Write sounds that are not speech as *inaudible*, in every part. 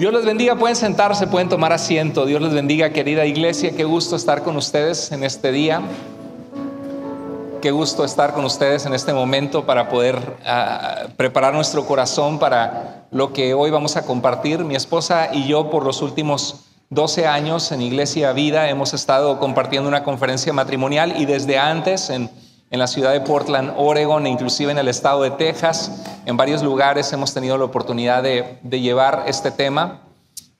Dios les bendiga, pueden sentarse, pueden tomar asiento. Dios les bendiga, querida iglesia, qué gusto estar con ustedes en este día. Qué gusto estar con ustedes en este momento para poder ah, preparar nuestro corazón para lo que hoy vamos a compartir. Mi esposa y yo por los últimos 12 años en Iglesia Vida hemos estado compartiendo una conferencia matrimonial y desde antes en en la ciudad de Portland, Oregon e inclusive en el estado de Texas. En varios lugares hemos tenido la oportunidad de, llevar este tema.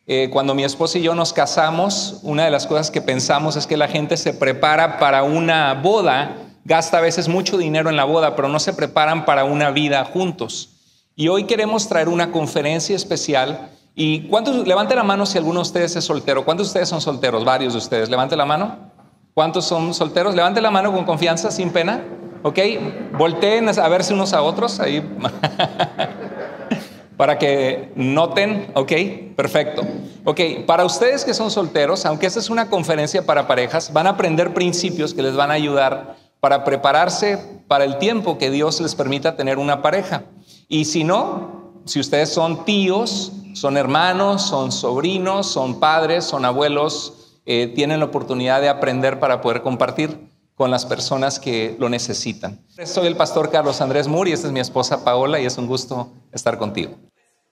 Eh, cuando mi esposa y yo nos casamos, una de las cosas que pensamos es que la gente se prepara para una boda, gasta a veces mucho dinero en la boda, pero no se preparan para una vida juntos. Y hoy queremos traer una conferencia especial. ¿Y cuántos, levante la mano si alguno de ustedes es soltero? ¿Cuántos de ustedes son solteros? Varios de ustedes. Levante la mano. ¿Cuántos son solteros? Levante la mano con confianza, sin pena. ¿Ok? Volteen a verse unos a otros ahí *laughs* para que noten. ¿Ok? Perfecto. Ok, para ustedes que son solteros, aunque esta es una conferencia para parejas, van a aprender principios que les van a ayudar para prepararse para el tiempo que Dios les permita tener una pareja. Y si no, si ustedes son tíos, son hermanos, son sobrinos, son padres, son abuelos, eh, tienen la oportunidad de aprender para poder compartir con las personas que lo necesitan. Soy el pastor Carlos Andrés Muri, esta es mi esposa Paola y es un gusto estar contigo.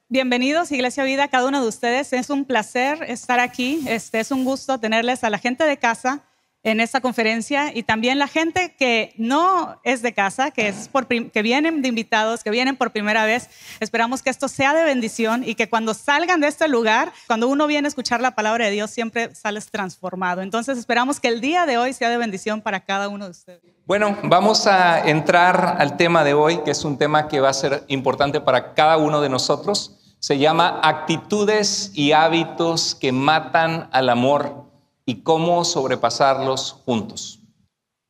Bienvenidos, Iglesia Vida, a cada uno de ustedes. Es un placer estar aquí. Este, es un gusto tenerles a la gente de casa en esta conferencia y también la gente que no es de casa, que, es por que vienen de invitados, que vienen por primera vez. Esperamos que esto sea de bendición y que cuando salgan de este lugar, cuando uno viene a escuchar la palabra de Dios, siempre sales transformado. Entonces esperamos que el día de hoy sea de bendición para cada uno de ustedes. Bueno, vamos a entrar al tema de hoy, que es un tema que va a ser importante para cada uno de nosotros. Se llama actitudes y hábitos que matan al amor y cómo sobrepasarlos juntos.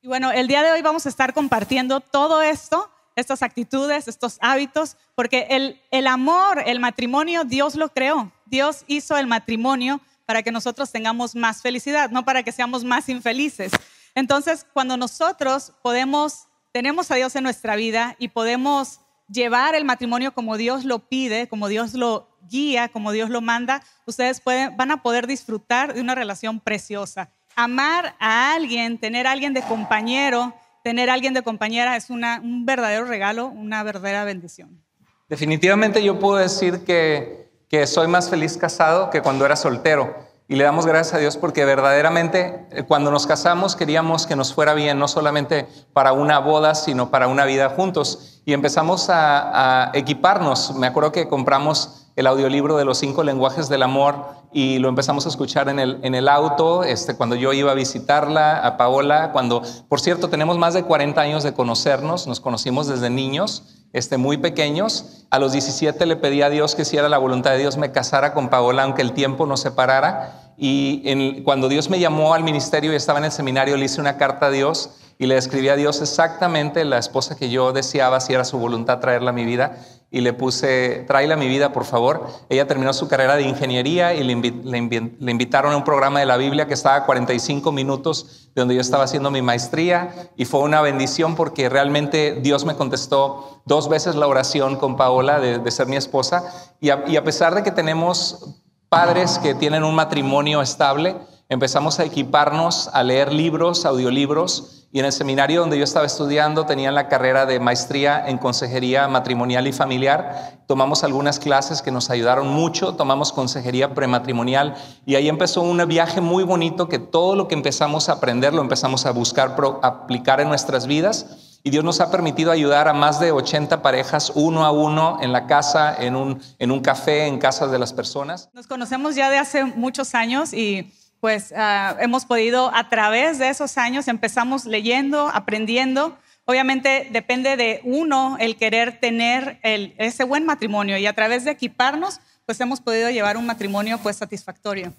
Y bueno, el día de hoy vamos a estar compartiendo todo esto, estas actitudes, estos hábitos, porque el, el amor, el matrimonio, Dios lo creó. Dios hizo el matrimonio para que nosotros tengamos más felicidad, no para que seamos más infelices. Entonces, cuando nosotros podemos, tenemos a Dios en nuestra vida y podemos llevar el matrimonio como Dios lo pide, como Dios lo guía, como Dios lo manda, ustedes pueden, van a poder disfrutar de una relación preciosa. Amar a alguien, tener a alguien de compañero, tener a alguien de compañera es una, un verdadero regalo, una verdadera bendición. Definitivamente yo puedo decir que, que soy más feliz casado que cuando era soltero. Y le damos gracias a Dios porque verdaderamente eh, cuando nos casamos queríamos que nos fuera bien, no solamente para una boda, sino para una vida juntos. Y empezamos a, a equiparnos. Me acuerdo que compramos el audiolibro de los cinco lenguajes del amor y lo empezamos a escuchar en el, en el auto, este, cuando yo iba a visitarla, a Paola, cuando, por cierto, tenemos más de 40 años de conocernos, nos conocimos desde niños, este, muy pequeños. A los 17 le pedí a Dios que si era la voluntad de Dios me casara con Paola, aunque el tiempo nos separara. Y cuando Dios me llamó al ministerio y estaba en el seminario, le hice una carta a Dios y le escribí a Dios exactamente la esposa que yo deseaba, si era su voluntad traerla a mi vida y le puse, tráela mi vida, por favor. Ella terminó su carrera de ingeniería y le, invitaron a un programa de la Biblia que estaba a 45 minutos de donde yo estaba haciendo mi maestría y fue una bendición porque realmente Dios me contestó dos veces la oración con Paola de, ser mi esposa y y a pesar de que tenemos padres que tienen un matrimonio estable, Empezamos a equiparnos, a leer libros, audiolibros, y en el seminario donde yo estaba estudiando tenían la carrera de maestría en consejería matrimonial y familiar. Tomamos algunas clases que nos ayudaron mucho, tomamos consejería prematrimonial y ahí empezó un viaje muy bonito que todo lo que empezamos a aprender lo empezamos a buscar, aplicar en nuestras vidas. Y Dios nos ha permitido ayudar a más de 80 parejas uno a uno en la casa, en un, en un café, en casas de las personas. Nos conocemos ya de hace muchos años y pues ah, hemos podido a través de esos años empezamos leyendo, aprendiendo. Obviamente depende de uno el querer tener ese buen matrimonio y a través de equiparnos, pues hemos podido llevar un matrimonio pues satisfactorio.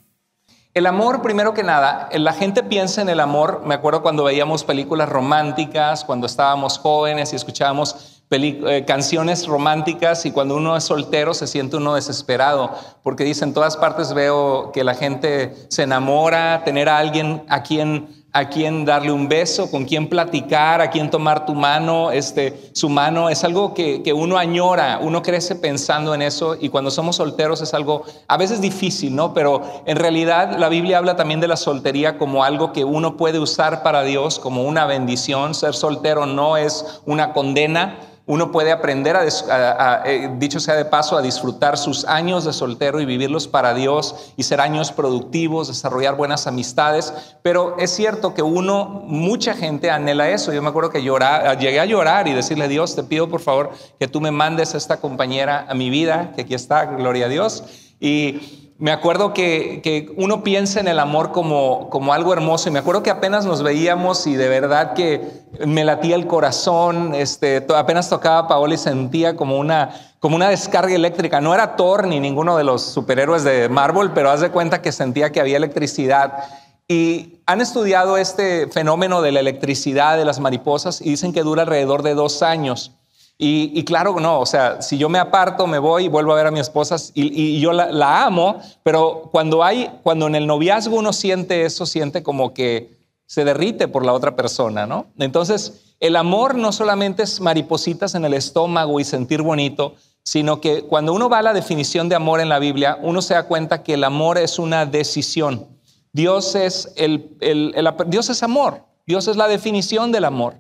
El amor, primero que nada, la gente piensa en el amor. Me acuerdo cuando veíamos películas románticas, cuando estábamos jóvenes y escuchábamos eh, canciones románticas y cuando uno es soltero se siente uno desesperado porque dice en todas partes veo que la gente se enamora, tener a alguien a quien a quien darle un beso, con quien platicar, a quien tomar tu mano, este, su mano, es algo que, que, uno añora, uno crece pensando en eso y cuando somos solteros es algo a veces difícil, ¿no? Pero en realidad la Biblia habla también de la soltería como algo que uno puede usar para Dios, como una bendición. Ser soltero no es una condena, uno puede aprender, a, eh, dicho sea de paso, a disfrutar sus años de soltero y vivirlos para Dios y ser años productivos, desarrollar buenas amistades. Pero es cierto que uno, mucha gente anhela eso. Yo me acuerdo que llora, ah, llegué a llorar y decirle, Dios, te pido por favor que tú me mandes a esta compañera a mi vida, que aquí está, gloria a Dios. Y me acuerdo que, uno piensa en el amor como, algo hermoso y me acuerdo que apenas nos veíamos y de verdad que me latía el corazón, este, apenas tocaba a Paola y sentía como una, como una descarga eléctrica. No era Thor ni ninguno de los superhéroes de Marvel, pero haz de cuenta que sentía que había electricidad. Y han estudiado este fenómeno de la electricidad de las mariposas y dicen que dura alrededor de dos años. Y, claro, no, o sea, si yo me aparto, me voy y vuelvo a ver a mi esposa y, yo la, amo, pero cuando hay, cuando en el noviazgo uno siente eso, siente como que se derrite por la otra persona, ¿no? Entonces, el amor no solamente es maripositas en el estómago y sentir bonito, sino que cuando uno va a la definición de amor en la Biblia, uno se da cuenta que el amor es una decisión. Dios es, el, el, Dios es amor, Dios es la definición del amor.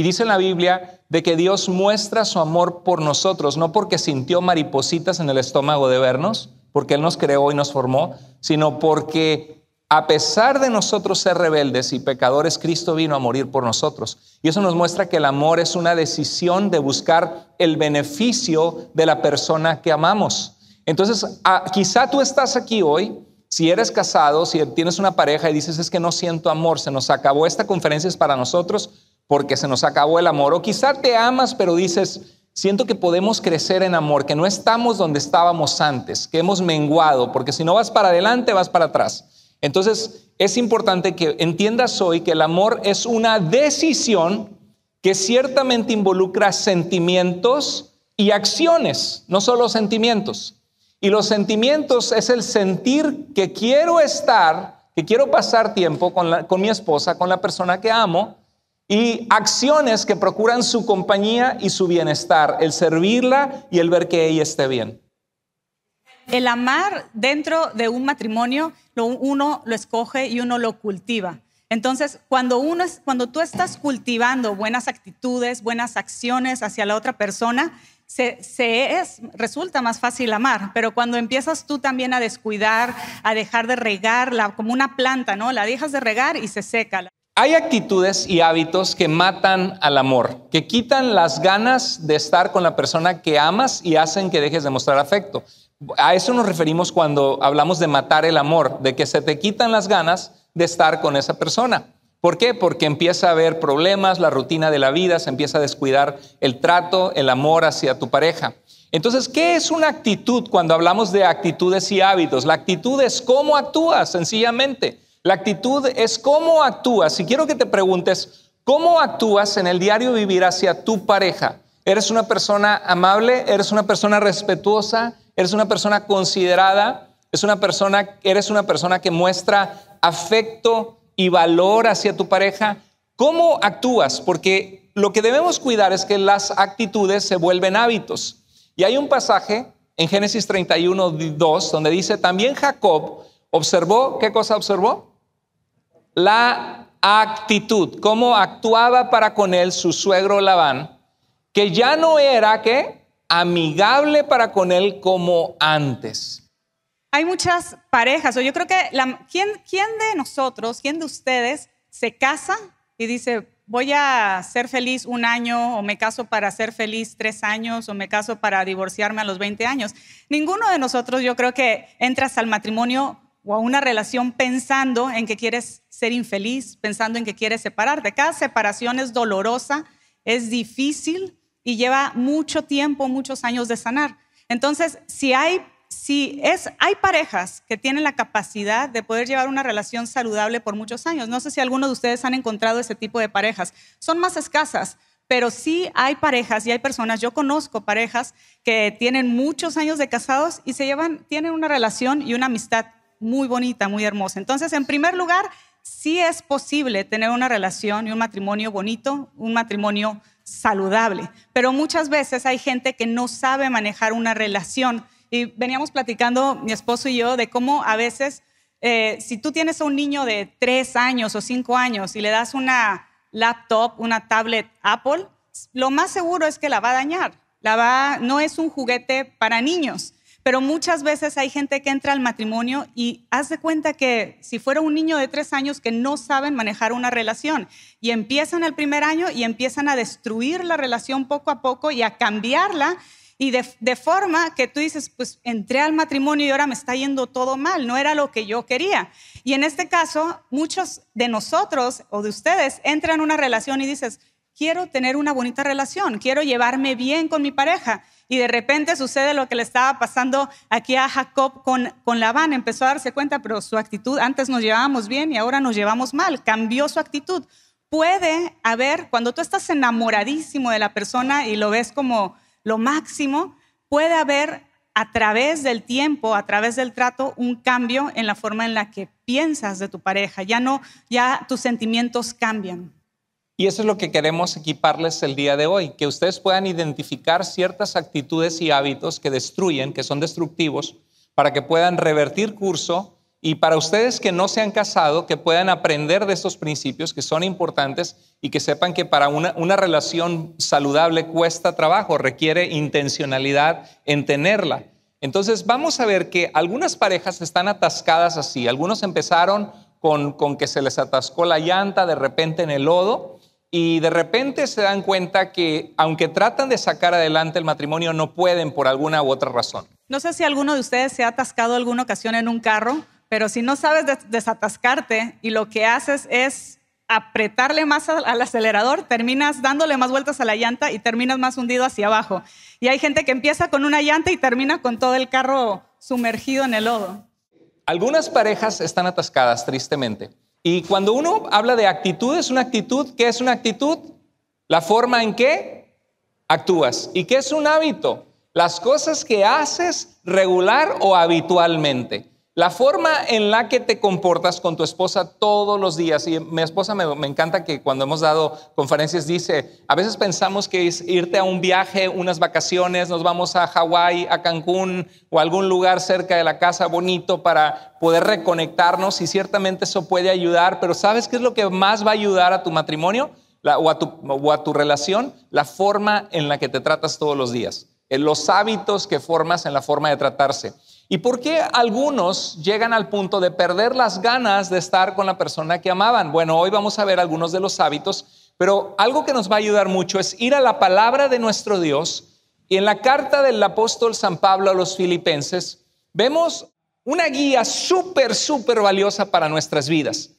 Y dice en la Biblia de que Dios muestra su amor por nosotros, no porque sintió maripositas en el estómago de vernos, porque Él nos creó y nos formó, sino porque a pesar de nosotros ser rebeldes y pecadores, Cristo vino a morir por nosotros. Y eso nos muestra que el amor es una decisión de buscar el beneficio de la persona que amamos. Entonces, ah, quizá tú estás aquí hoy si eres casado, si tienes una pareja y dices es que no siento amor, se nos acabó esta conferencia es para nosotros, porque se nos acabó el amor. O quizá te amas, pero dices, siento que podemos crecer en amor, que no estamos donde estábamos antes, que hemos menguado, porque si no vas para adelante, vas para atrás. Entonces, es importante que entiendas hoy que el amor es una decisión que ciertamente involucra sentimientos y acciones, no solo sentimientos. Y los sentimientos es el sentir que quiero estar, que quiero pasar tiempo con, con mi esposa, con la persona que amo, y acciones que procuran su compañía y su bienestar, el servirla y el ver que ella esté bien. El amar dentro de un matrimonio, uno lo escoge y uno lo cultiva. Entonces, cuando, uno es, cuando tú estás cultivando buenas actitudes, buenas acciones hacia la otra persona, se, se es, resulta más fácil amar, pero cuando empiezas tú también a descuidar, a dejar de regarla, como una planta, ¿no? La dejas de regar y se seca. Hay actitudes y hábitos que matan al amor, que quitan las ganas de estar con la persona que amas y hacen que dejes de mostrar afecto. A eso nos referimos cuando hablamos de matar el amor, de que se te quitan las ganas de estar con esa persona. ¿Por qué? Porque empieza a haber problemas, la rutina de la vida, se empieza a descuidar el trato, el amor hacia tu pareja. Entonces, ¿qué es una actitud cuando hablamos de actitudes y hábitos? La actitud es cómo actúas, sencillamente. La actitud es cómo actúas. Y quiero que te preguntes, ¿cómo actúas en el diario vivir hacia tu pareja? ¿Eres una persona amable? ¿Eres una persona respetuosa? ¿Eres una persona considerada? ¿Es una persona, ¿Eres una persona que muestra afecto y valor hacia tu pareja? ¿Cómo actúas? Porque lo que debemos cuidar es que las actitudes se vuelven hábitos. Y hay un pasaje en Génesis 31, 2, donde dice, también Jacob observó, ¿qué cosa observó? la actitud, cómo actuaba para con él su suegro Labán, que ya no era que amigable para con él como antes. Hay muchas parejas, o yo creo que la, ¿quién, ¿quién de nosotros, quién de ustedes se casa y dice, voy a ser feliz un año o me caso para ser feliz tres años o me caso para divorciarme a los 20 años. Ninguno de nosotros yo creo que entras al matrimonio o a una relación pensando en que quieres ser infeliz pensando en que quieres separarte. Cada separación es dolorosa, es difícil y lleva mucho tiempo, muchos años de sanar. Entonces, si hay, si es, hay parejas que tienen la capacidad de poder llevar una relación saludable por muchos años. No sé si alguno de ustedes han encontrado ese tipo de parejas. Son más escasas, pero sí hay parejas y hay personas, yo conozco parejas que tienen muchos años de casados y se llevan, tienen una relación y una amistad muy bonita, muy hermosa. Entonces, en primer lugar, sí es posible tener una relación y un matrimonio bonito, un matrimonio saludable, pero muchas veces hay gente que no sabe manejar una relación. Y veníamos platicando mi esposo y yo de cómo a veces, eh, si tú tienes a un niño de tres años o cinco años y le das una laptop, una tablet Apple, lo más seguro es que la va a dañar. no es un juguete para niños. Pero muchas veces hay gente que entra al matrimonio y hace cuenta que si fuera un niño de tres años que no saben manejar una relación y empiezan el primer año y empiezan a destruir la relación poco a poco y a cambiarla y de, forma que tú dices, pues entré al matrimonio y ahora me está yendo todo mal, no era lo que yo quería. Y en este caso, muchos de nosotros o de ustedes entran en una relación y dices, quiero tener una bonita relación, quiero llevarme bien con mi pareja. Y de repente sucede lo que le estaba pasando aquí a Jacob con, con Labán. Empezó a darse cuenta, pero su actitud, antes nos llevábamos bien y ahora nos llevamos mal. Cambió su actitud. Puede haber, cuando tú estás enamoradísimo de la persona y lo ves como lo máximo, puede haber a través del tiempo, a través del trato, un cambio en la forma en la que piensas de tu pareja. Ya no, ya tus sentimientos cambian. Y eso es lo que queremos equiparles el día de hoy, que ustedes puedan identificar ciertas actitudes y hábitos que destruyen, que son destructivos, para que puedan revertir curso y para ustedes que no se han casado, que puedan aprender de estos principios que son importantes y que sepan que para una, relación saludable cuesta trabajo, requiere intencionalidad en tenerla. Entonces vamos a ver que algunas parejas están atascadas así. Algunos empezaron con, con que se les atascó la llanta de repente en el lodo y de repente se dan cuenta que aunque tratan de sacar adelante el matrimonio, no pueden por alguna u otra razón. No sé si alguno de ustedes se ha atascado alguna ocasión en un carro, pero si no sabes desatascarte y lo que haces es apretarle más al acelerador, terminas dándole más vueltas a la llanta y terminas más hundido hacia abajo. Y hay gente que empieza con una llanta y termina con todo el carro sumergido en el lodo. Algunas parejas están atascadas, tristemente, y cuando uno habla de actitud, es una actitud, ¿qué es una actitud? La forma en que actúas. ¿Y qué es un hábito? Las cosas que haces regular o habitualmente. La forma en la que te comportas con tu esposa todos los días, y mi esposa me, encanta que cuando hemos dado conferencias dice, a veces pensamos que es irte a un viaje, unas vacaciones, nos vamos a Hawái, a Cancún o algún lugar cerca de la casa bonito para poder reconectarnos y ciertamente eso puede ayudar, pero ¿sabes qué es lo que más va a ayudar a tu matrimonio tu, o a tu relación? La forma en la que te tratas todos los días, eh, los hábitos que formas en la forma de tratarse. ¿Y por qué algunos llegan al punto de perder las ganas de estar con la persona que amaban? Bueno, hoy vamos a ver algunos de los hábitos, pero algo que nos va a ayudar mucho es ir a la palabra de nuestro Dios. Y en la carta del apóstol San Pablo a los filipenses vemos una guía súper, súper valiosa para nuestras vidas.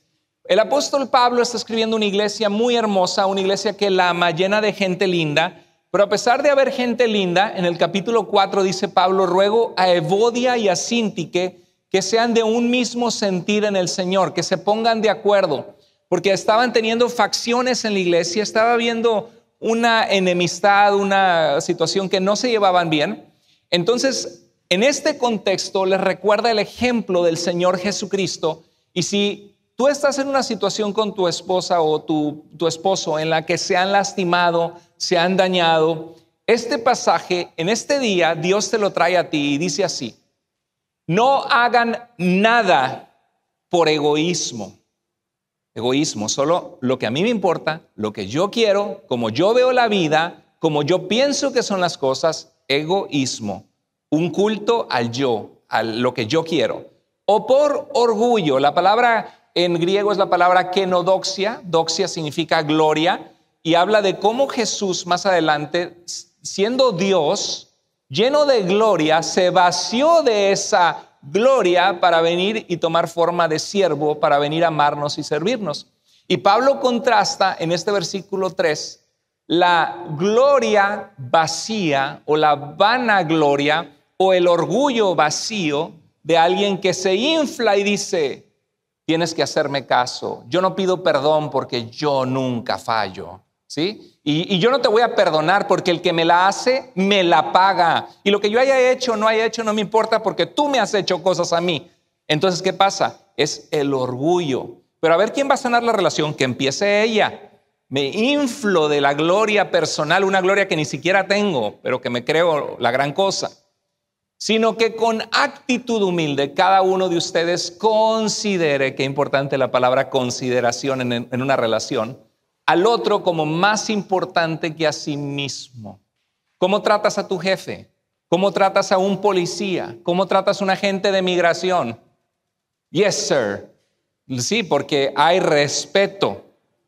El apóstol Pablo está escribiendo una iglesia muy hermosa, una iglesia que la ama, llena de gente linda, pero a pesar de haber gente linda, en el capítulo 4 dice Pablo, ruego a Evodia y a Sintique que sean de un mismo sentir en el Señor, que se pongan de acuerdo, porque estaban teniendo facciones en la iglesia, estaba habiendo una enemistad, una situación que no se llevaban bien. Entonces, en este contexto les recuerda el ejemplo del Señor Jesucristo y si tú estás en una situación con tu esposa o tu, tu esposo en la que se han lastimado, se han dañado. Este pasaje, en este día, Dios te lo trae a ti y dice así, no hagan nada por egoísmo. Egoísmo, solo lo que a mí me importa, lo que yo quiero, como yo veo la vida, como yo pienso que son las cosas, egoísmo, un culto al yo, a lo que yo quiero. O por orgullo, la palabra en griego es la palabra kenodoxia, doxia significa gloria, y habla de cómo Jesús más adelante, siendo Dios, lleno de gloria, se vació de esa gloria para venir y tomar forma de siervo, para venir a amarnos y servirnos. Y Pablo contrasta en este versículo 3 la gloria vacía o la vana gloria o el orgullo vacío de alguien que se infla y dice, tienes que hacerme caso, yo no pido perdón porque yo nunca fallo. Y, yo no te voy a perdonar porque el que me la hace, me la paga. Y lo que yo haya hecho o no haya hecho no me importa porque tú me has hecho cosas a mí. Entonces, ¿qué pasa? Es el orgullo. Pero a ver, ¿quién va a sanar la relación? Que empiece ella. Me inflo de la gloria personal, una gloria que ni siquiera tengo, pero que me creo la gran cosa. Sino que con actitud humilde cada uno de ustedes considere, qué importante la palabra consideración en, en una relación, al otro como más importante que a sí mismo. ¿Cómo tratas a tu jefe? ¿Cómo tratas a un policía? ¿Cómo tratas a un agente de migración? Yes, sir. Sí, porque hay respeto.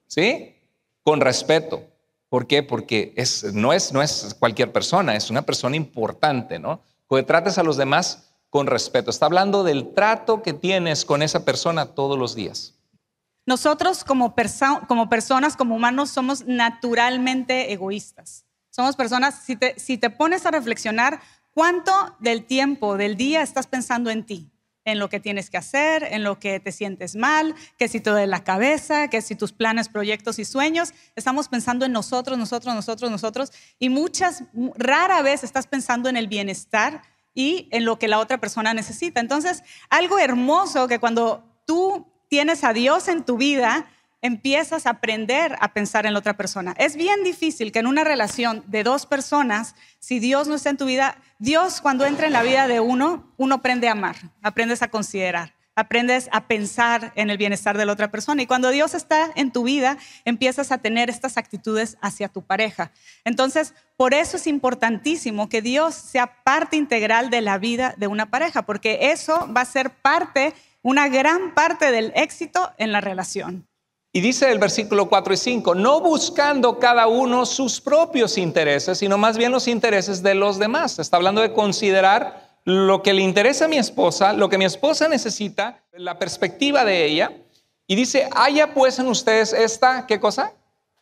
¿Sí? Con respeto. ¿Por qué? Porque es, no, es, cualquier persona, es una persona importante, ¿no? Que trates a los demás con respeto. Está hablando del trato que tienes con esa persona todos los días. Nosotros como, como personas, como humanos, somos naturalmente egoístas. Somos personas, si te, pones a reflexionar, ¿cuánto del tiempo, del día estás pensando en ti? en lo que tienes que hacer, en lo que te sientes mal, que si te duele la cabeza, que si tus planes, proyectos y sueños, estamos pensando en nosotros, nosotros, nosotros, nosotros, y muchas, rara vez estás pensando en el bienestar y en lo que la otra persona necesita. Entonces, algo hermoso que cuando tú tienes a Dios en tu vida, empiezas a aprender a pensar en la otra persona. Es bien difícil que en una relación de dos personas, si Dios no está en tu vida, Dios cuando entra en la vida de uno, uno aprende a amar, aprendes a considerar, aprendes a pensar en el bienestar de la otra persona. Y cuando Dios está en tu vida, empiezas a tener estas actitudes hacia tu pareja. Entonces, por eso es importantísimo que Dios sea parte integral de la vida de una pareja, porque eso va a ser parte una gran parte del éxito en la relación. Y dice el versículo 4 y 5, no buscando cada uno sus propios intereses, sino más bien los intereses de los demás. Está hablando de considerar lo que le interesa a mi esposa, lo que mi esposa necesita, la perspectiva de ella. Y dice, haya pues en ustedes esta, ¿qué cosa?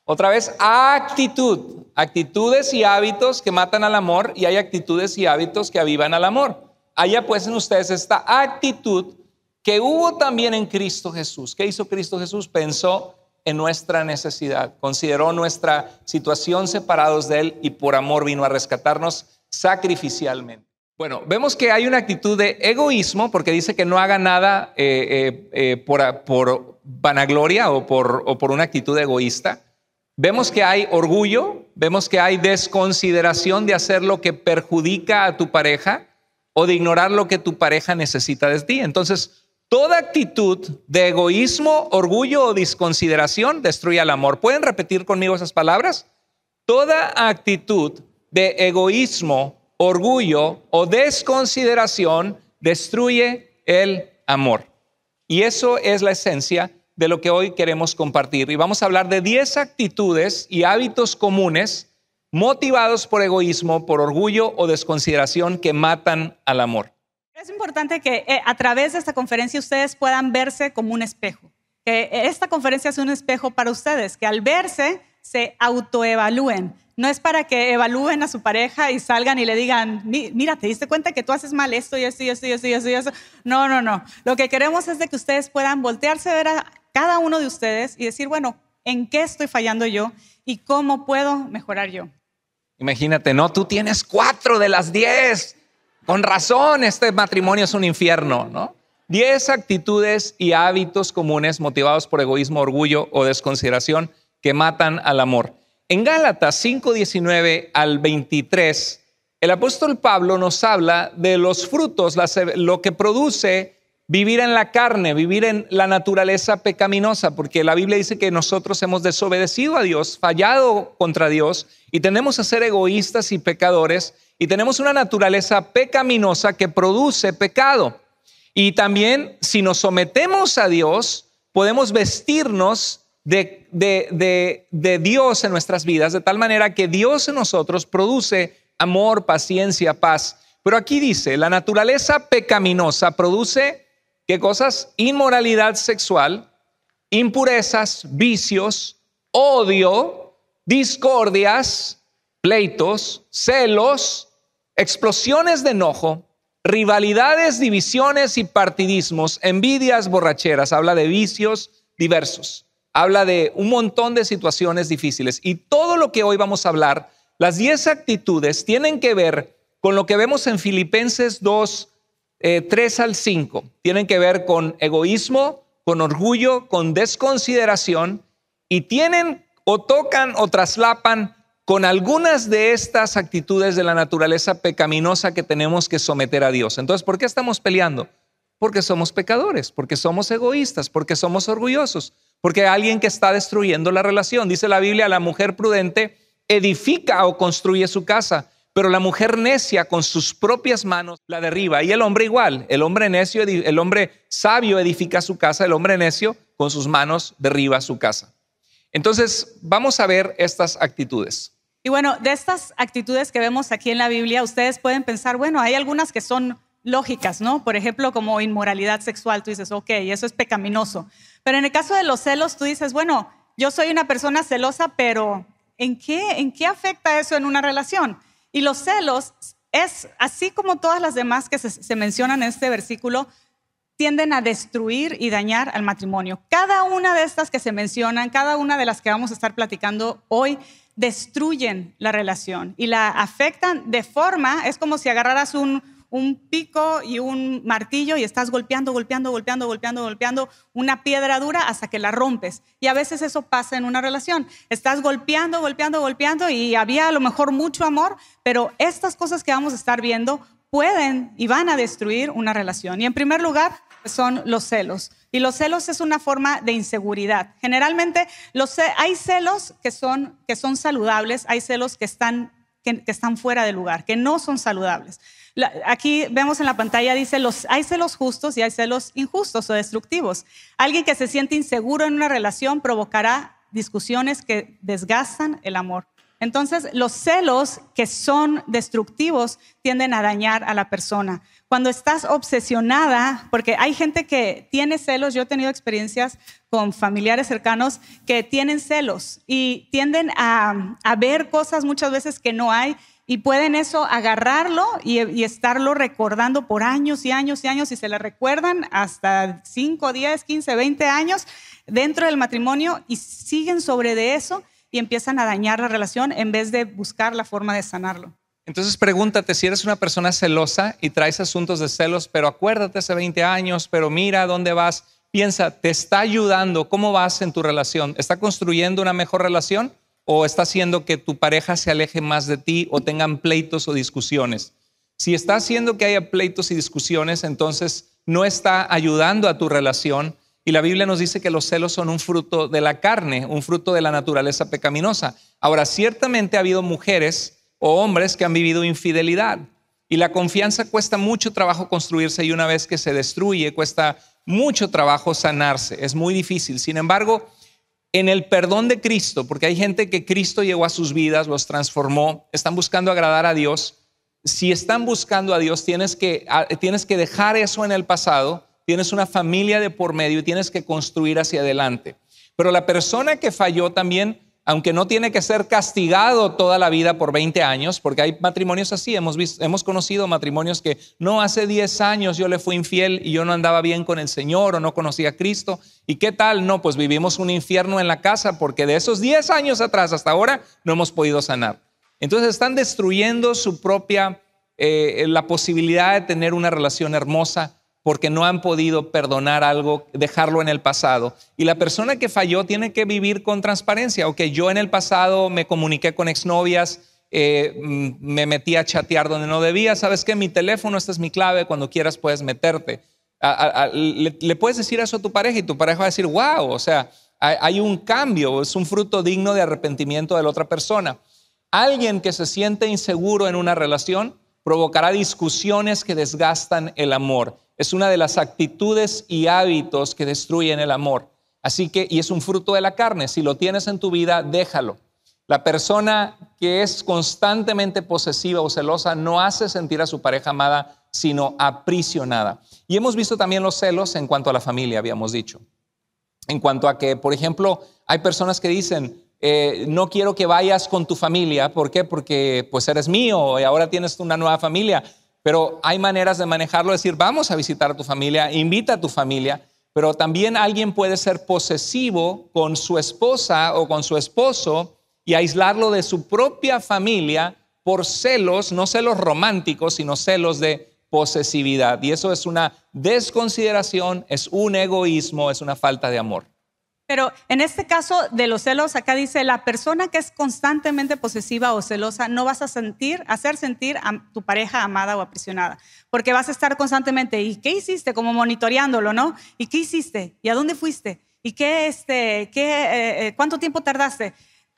Otra vez, actitud. Actitudes y hábitos que matan al amor y hay actitudes y hábitos que avivan al amor. Haya pues en ustedes esta actitud que hubo también en Cristo Jesús. ¿Qué hizo Cristo Jesús? Pensó en nuestra necesidad, consideró nuestra situación separados de Él y por amor vino a rescatarnos sacrificialmente. Bueno, vemos que hay una actitud de egoísmo porque dice que no haga nada eh, eh, eh, por, vanagloria o por, o por una actitud egoísta. Vemos que hay orgullo, vemos que hay desconsideración de hacer lo que perjudica a tu pareja o de ignorar lo que tu pareja necesita de ti. Entonces, Toda actitud de egoísmo, orgullo o desconsideración destruye el amor. ¿Pueden repetir conmigo esas palabras? Toda actitud de egoísmo, orgullo o desconsideración destruye el amor. Y eso es la esencia de lo que hoy queremos compartir. Y vamos a hablar de 10 actitudes y hábitos comunes motivados por egoísmo, por orgullo o desconsideración que matan al amor. Es importante que eh, a través de esta conferencia ustedes puedan verse como un espejo. Que eh, esta conferencia es un espejo para ustedes, que al verse se autoevalúen. No es para que evalúen a su pareja y salgan y le digan, mira, ¿te diste cuenta que tú haces mal esto y esto y esto y esto y esto? No, no, no. Lo que queremos es de que ustedes puedan voltearse a ver a cada uno de ustedes y decir, bueno, ¿en qué estoy fallando yo y cómo puedo mejorar yo? Imagínate, no, tú tienes cuatro de las diez. Con razón, este matrimonio es un infierno, ¿no? Diez actitudes y hábitos comunes motivados por egoísmo, orgullo o desconsideración que matan al amor. En Gálatas 5:19 al 23, el apóstol Pablo nos habla de los frutos, e, lo que produce vivir en la carne, vivir en la naturaleza pecaminosa, porque la Biblia dice que nosotros hemos desobedecido a Dios, fallado contra Dios y tenemos a ser egoístas y pecadores y tenemos una naturaleza pecaminosa que produce pecado. Y también si nos sometemos a Dios, podemos vestirnos de, Dios en nuestras vidas, de tal manera que Dios en nosotros produce amor, paciencia, paz. Pero aquí dice, la naturaleza pecaminosa produce, ¿qué cosas? Inmoralidad sexual, impurezas, vicios, odio, discordias, pleitos, celos, explosiones de enojo, rivalidades, divisiones y partidismos, envidias, borracheras, habla de vicios diversos, habla de un montón de situaciones difíciles. Y todo lo que hoy vamos a hablar, las 10 actitudes, tienen que ver con lo que vemos en Filipenses 2, 3 eh, al 5. Tienen que ver con egoísmo, con orgullo, con desconsideración y tienen o tocan o traslapan con algunas de estas actitudes de la naturaleza pecaminosa que tenemos que someter a Dios. Entonces, ¿por qué estamos peleando? Porque somos pecadores, porque somos egoístas, porque somos orgullosos, porque hay alguien que está destruyendo la relación. Dice la Biblia, la mujer prudente edifica o construye su casa, pero la mujer necia con sus propias manos la derriba. Y el hombre igual, el hombre necio, el hombre sabio edifica su casa, el hombre necio con sus manos derriba su casa. Entonces, vamos a ver estas actitudes. Y bueno, de estas actitudes que vemos aquí en la Biblia, ustedes pueden pensar, bueno, hay algunas que son lógicas, ¿no? Por ejemplo, como inmoralidad sexual, tú dices, ok, eso es pecaminoso. Pero en el caso de los celos, tú dices, bueno, yo soy una persona celosa, pero ¿en qué, afecta eso en una relación? Y los celos es, así como todas las demás que se mencionan en este versículo, tienden a destruir y dañar al matrimonio. Cada una de estas que se mencionan, cada una de las que vamos a estar platicando hoy, destruyen la relación y la afectan de forma, es como si agarraras un, un pico y un martillo y estás golpeando, golpeando, golpeando, golpeando, golpeando una piedra dura hasta que la rompes. Y a veces eso pasa en una relación. Estás golpeando, golpeando, golpeando y había a lo mejor mucho amor, pero estas cosas que vamos a estar viendo pueden y van a destruir una relación. Y en primer lugar, son los celos. Y los celos es una forma de inseguridad. Generalmente hay celos que son, que son saludables, hay celos que están, que, están fuera de lugar, que no son saludables. aquí vemos en la pantalla, dice, los, hay celos justos y hay celos injustos o destructivos. Alguien que se siente inseguro en una relación provocará discusiones que desgastan el amor. Entonces, los celos que son destructivos tienden a dañar a la persona cuando estás obsesionada, porque hay gente que tiene celos, yo he tenido experiencias con familiares cercanos que tienen celos y tienden a, ver cosas muchas veces que no hay y pueden eso agarrarlo y, y, estarlo recordando por años y años y años y se le recuerdan hasta 5, 10, 15, 20 años dentro del matrimonio y siguen sobre de eso y empiezan a dañar la relación en vez de buscar la forma de sanarlo. Entonces pregúntate si eres una persona celosa y traes asuntos de celos, pero acuérdate hace 20 años, pero mira dónde vas. Piensa, ¿te está ayudando? ¿Cómo vas en tu relación? ¿Está construyendo una mejor relación o está haciendo que tu pareja se aleje más de ti o tengan pleitos o discusiones? Si está haciendo que haya pleitos y discusiones, entonces no está ayudando a tu relación. Y la Biblia nos dice que los celos son un fruto de la carne, un fruto de la naturaleza pecaminosa. Ahora, ciertamente ha habido mujeres o hombres que han vivido infidelidad. Y la confianza cuesta mucho trabajo construirse y una vez que se destruye cuesta mucho trabajo sanarse. Es muy difícil. Sin embargo, en el perdón de Cristo, porque hay gente que Cristo llegó a sus vidas, los transformó, están buscando agradar a Dios. Si están buscando a Dios, tienes que, tienes que dejar eso en el pasado, tienes una familia de por medio y tienes que construir hacia adelante. Pero la persona que falló también aunque no tiene que ser castigado toda la vida por 20 años, porque hay matrimonios así, hemos, visto, hemos conocido matrimonios que no hace 10 años yo le fui infiel y yo no andaba bien con el Señor o no conocía a Cristo. ¿Y qué tal? No, pues vivimos un infierno en la casa porque de esos 10 años atrás hasta ahora no hemos podido sanar. Entonces están destruyendo su propia, eh, la posibilidad de tener una relación hermosa porque no han podido perdonar algo, dejarlo en el pasado. Y la persona que falló tiene que vivir con transparencia. Ok, yo en el pasado me comuniqué con exnovias, eh, mm, me metí a chatear donde no debía. Sabes qué? mi teléfono, esta es mi clave, cuando quieras puedes meterte. le, puedes decir eso a tu pareja y tu pareja va a decir, wow, o sea, hay un cambio, es un fruto digno de arrepentimiento de la otra persona. Alguien que se siente inseguro en una relación provocará discusiones que desgastan el amor es una de las actitudes y hábitos que destruyen el amor. Así que, y es un fruto de la carne, si lo tienes en tu vida, déjalo. La persona que es constantemente posesiva o celosa no hace sentir a su pareja amada, sino aprisionada. Y hemos visto también los celos en cuanto a la familia, habíamos dicho. En cuanto a que, por ejemplo, hay personas que dicen, eh, no quiero que vayas con tu familia, ¿por qué? Porque pues eres mío y ahora tienes una nueva familia. Pero hay maneras de manejarlo, decir, vamos a visitar a tu familia, invita a tu familia, pero también alguien puede ser posesivo con su esposa o con su esposo y aislarlo de su propia familia por celos, no celos románticos, sino celos de posesividad. Y eso es una desconsideración, es un egoísmo, es una falta de amor. Pero en este caso de los celos, acá dice, la persona que es constantemente posesiva o celosa no vas a sentir, hacer sentir a tu pareja amada o aprisionada, porque vas a estar constantemente, ¿y qué hiciste? Como monitoreándolo, ¿no? ¿Y qué hiciste? ¿Y a dónde fuiste? ¿Y qué, este, qué, eh, eh, cuánto tiempo tardaste?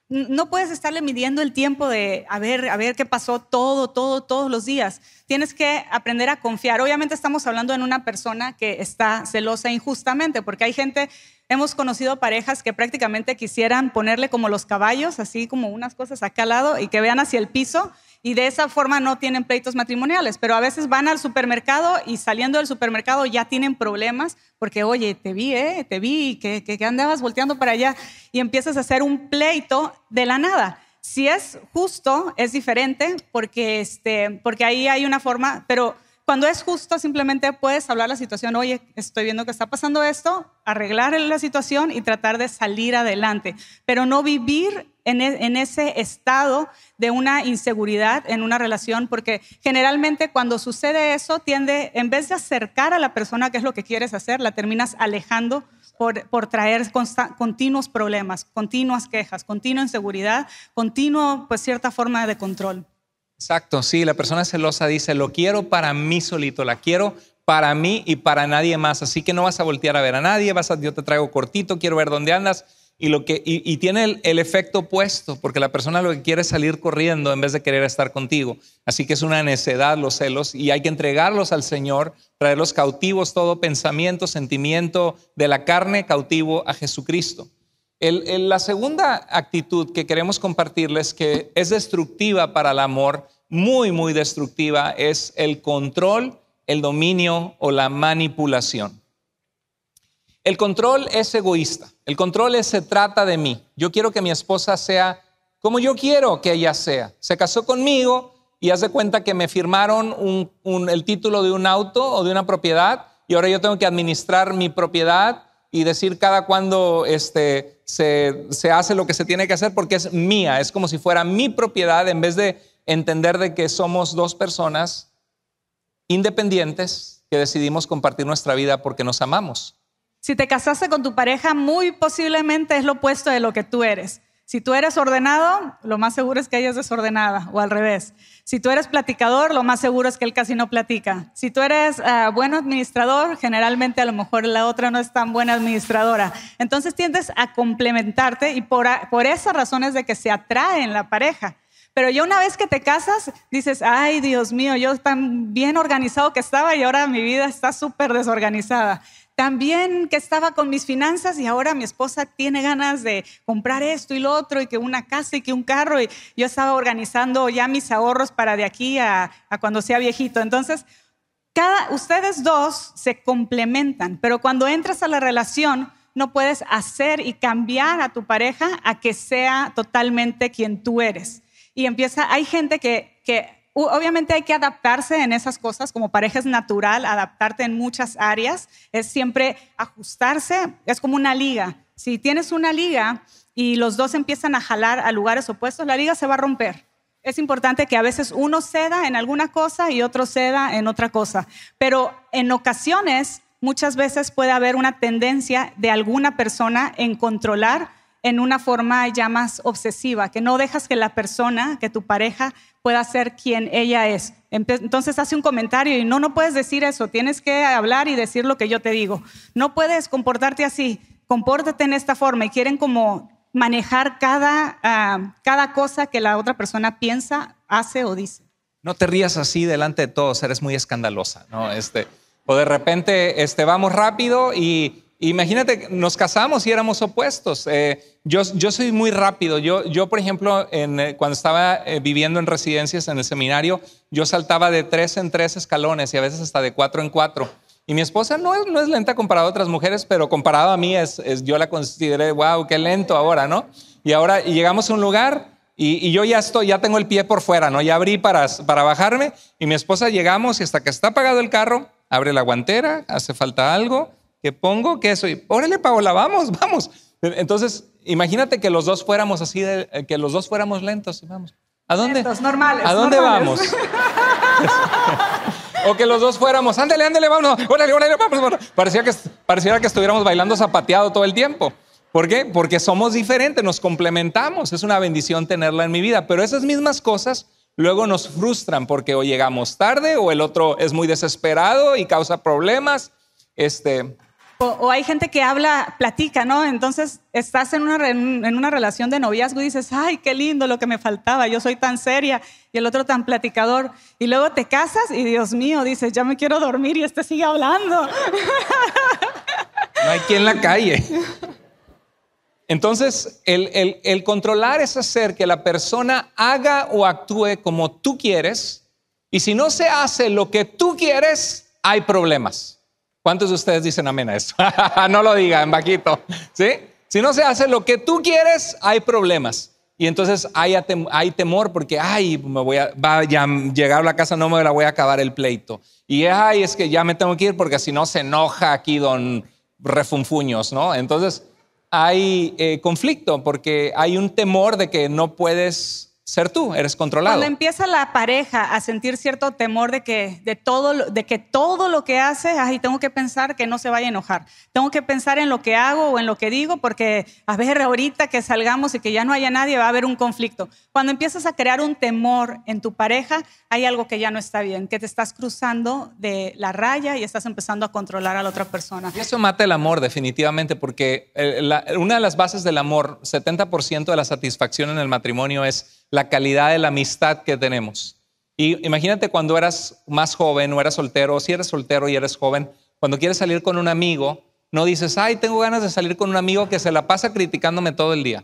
No puedes estarle midiendo el tiempo de a ver, a ver qué pasó todo, todo, todos los días. Tienes que aprender a confiar. Obviamente estamos hablando en una persona que está celosa injustamente, porque hay gente Hemos conocido parejas que prácticamente quisieran ponerle como los caballos, así como unas cosas acá al lado y que vean hacia el piso y de esa forma no tienen pleitos matrimoniales, pero a veces van al supermercado y saliendo del supermercado ya tienen problemas porque, oye, te vi, ¿eh? te vi, que, que, andabas volteando para allá y empiezas a hacer un pleito de la nada si es justo, es diferente, porque, este, porque ahí hay una forma, pero cuando es justo, simplemente puedes hablar la situación, oye, estoy viendo que está pasando esto, arreglar la situación y tratar de salir adelante, pero no vivir e, en, ese estado de una inseguridad en una relación, porque generalmente cuando sucede eso, tiende, en vez de acercar a la persona que es lo que quieres hacer, la terminas alejando por, traer continuos problemas, continuas quejas, continua inseguridad, continuo, pues cierta forma de control. Exacto, sí, la persona celosa dice, lo quiero para mí solito, la quiero para mí y para nadie más, así que no vas a voltear a ver a nadie, vas a, yo te traigo cortito, quiero ver dónde andas. Y, lo que, y, tiene el, el, efecto opuesto, porque la persona lo que quiere es salir corriendo en vez de querer estar contigo. Así que es una necedad los celos y hay que entregarlos al Señor, traerlos cautivos, todo pensamiento, sentimiento de la carne cautivo a Jesucristo la segunda actitud que queremos compartirles que es destructiva para el amor, muy, muy destructiva, es el control, el dominio o la manipulación. El control es egoísta. El control es, se trata de mí. Yo quiero que mi esposa sea como yo quiero que ella sea. Se casó conmigo y hace cuenta que me firmaron el título de un auto o de una propiedad y ahora yo tengo que administrar mi propiedad y decir cada cuando... este, se, hace lo que se tiene que hacer porque es mía, es como si fuera mi propiedad en vez de entender de que somos dos personas independientes que decidimos compartir nuestra vida porque nos amamos. Si te casaste con tu pareja, muy posiblemente es lo opuesto de lo que tú eres. Si tú eres ordenado, lo más seguro es que ella es desordenada o al revés. Si tú eres platicador, lo más seguro es que él casi no platica. Si tú eres ah, buen administrador, generalmente a lo mejor la otra no es tan buena administradora. Entonces tiendes a complementarte y por, por esas razones de que se atraen la pareja. Pero ya una vez que te casas, dices, ay Dios mío, yo tan bien organizado que estaba y ahora mi vida está súper desorganizada. También que estaba con mis finanzas y ahora mi esposa tiene ganas de comprar esto y lo otro y que una casa y que un carro y yo estaba organizando ya mis ahorros para de aquí a, cuando sea viejito. Entonces, cada, ustedes dos se complementan, pero cuando entras a la relación no puedes hacer y cambiar a tu pareja a que sea totalmente quien tú eres. Y empieza, hay gente que, que obviamente hay que adaptarse en esas cosas, como pareja es natural, adaptarte en muchas áreas, es siempre ajustarse, es como una liga. Si tienes una liga y los dos empiezan a jalar a lugares opuestos, la liga se va a romper. Es importante que a veces uno ceda en alguna cosa y otro ceda en otra cosa, pero en ocasiones, muchas veces puede haber una tendencia de alguna persona en controlar en una forma ya más obsesiva, que no dejas que la persona, que tu pareja pueda ser quien ella es. Entonces hace un comentario y no, no puedes decir eso, tienes que hablar y decir lo que yo te digo. No puedes comportarte así, compórtate en esta forma y quieren como manejar cada, ah, cada cosa que la otra persona piensa, hace o dice. No te rías así delante de todos, eres muy escandalosa, ¿no? Este, o de repente este, vamos rápido y Imagínate, nos casamos y éramos opuestos. Eh, yo, soy muy rápido. Yo, yo por ejemplo, eh, cuando estaba eh, viviendo en residencias, en el seminario, yo saltaba de tres en tres escalones y a veces hasta de cuatro en cuatro. Y mi esposa no es, lenta comparado a otras mujeres, pero comparado a mí, es, yo la consideré, wow, qué lento ahora, ¿no? Y ahora llegamos a un lugar y, yo ya estoy, ya tengo el pie por fuera, ¿no? Ya abrí para, para bajarme y mi esposa llegamos y hasta que está apagado el carro, abre la guantera, hace falta algo, que pongo queso y, órale Paola, vamos, *laughs* vamos. Entonces, imagínate que los dos fuéramos así, eh, que los dos fuéramos lentos y vamos. ¿A dónde? Lentos, normales. ¿A dónde vamos? *laughs* o que los dos fuéramos, ándale, ándale, vamos, órale, órale, vamos. Parecía que, pareciera que estuviéramos bailando zapateado todo el tiempo. ¿Por qué? Porque somos diferentes, nos complementamos. Es una bendición tenerla en mi vida. Pero esas mismas cosas luego nos frustran porque o llegamos tarde o el otro es muy desesperado y causa problemas. Este, o, hay gente que habla, platica, ¿no? Entonces estás en una, relación de noviazgo y dices, ay, qué lindo lo que me faltaba, yo soy tan seria y el otro tan platicador. Y luego te casas y Dios mío, dices, ya me quiero dormir y este sigue hablando. No hay quien la calle. Entonces, el controlar es hacer que la persona haga o actúe como tú quieres. Y si no se hace lo que tú quieres, hay problemas. ¿Cuántos de ustedes dicen amén a esto? *laughs* no lo digan, vaquito. ¿Sí? Si no se hace lo que tú quieres, hay problemas. Y entonces hay, temor porque, ay, me voy a, va a llegar a la casa, no me la voy a acabar el pleito. Y ay, es que ya me tengo que ir porque si no se enoja aquí don refunfuños, ¿no? Entonces hay eh, conflicto porque hay un temor de que no puedes ser tú, eres controlado. Cuando empieza la pareja a sentir cierto temor de que, de todo, de que todo lo que hace, ay, tengo que pensar que no se vaya a enojar, tengo que pensar en lo que hago o en lo que digo, porque a veces ahorita que salgamos y que ya no haya nadie va a haber un conflicto. Cuando empiezas a crear un temor en tu pareja, hay algo que ya no está bien, que te estás cruzando de la raya y estás empezando a controlar a la otra persona. Y eso mata el amor definitivamente, porque eh, una de las bases del amor, 70% de la satisfacción en el matrimonio es la calidad de la amistad que tenemos. Y imagínate cuando eras más joven o eras soltero, o si eres soltero y eres joven, cuando quieres salir con un amigo, no dices, ay, tengo ganas de salir con un amigo que se la pasa criticándome todo el día.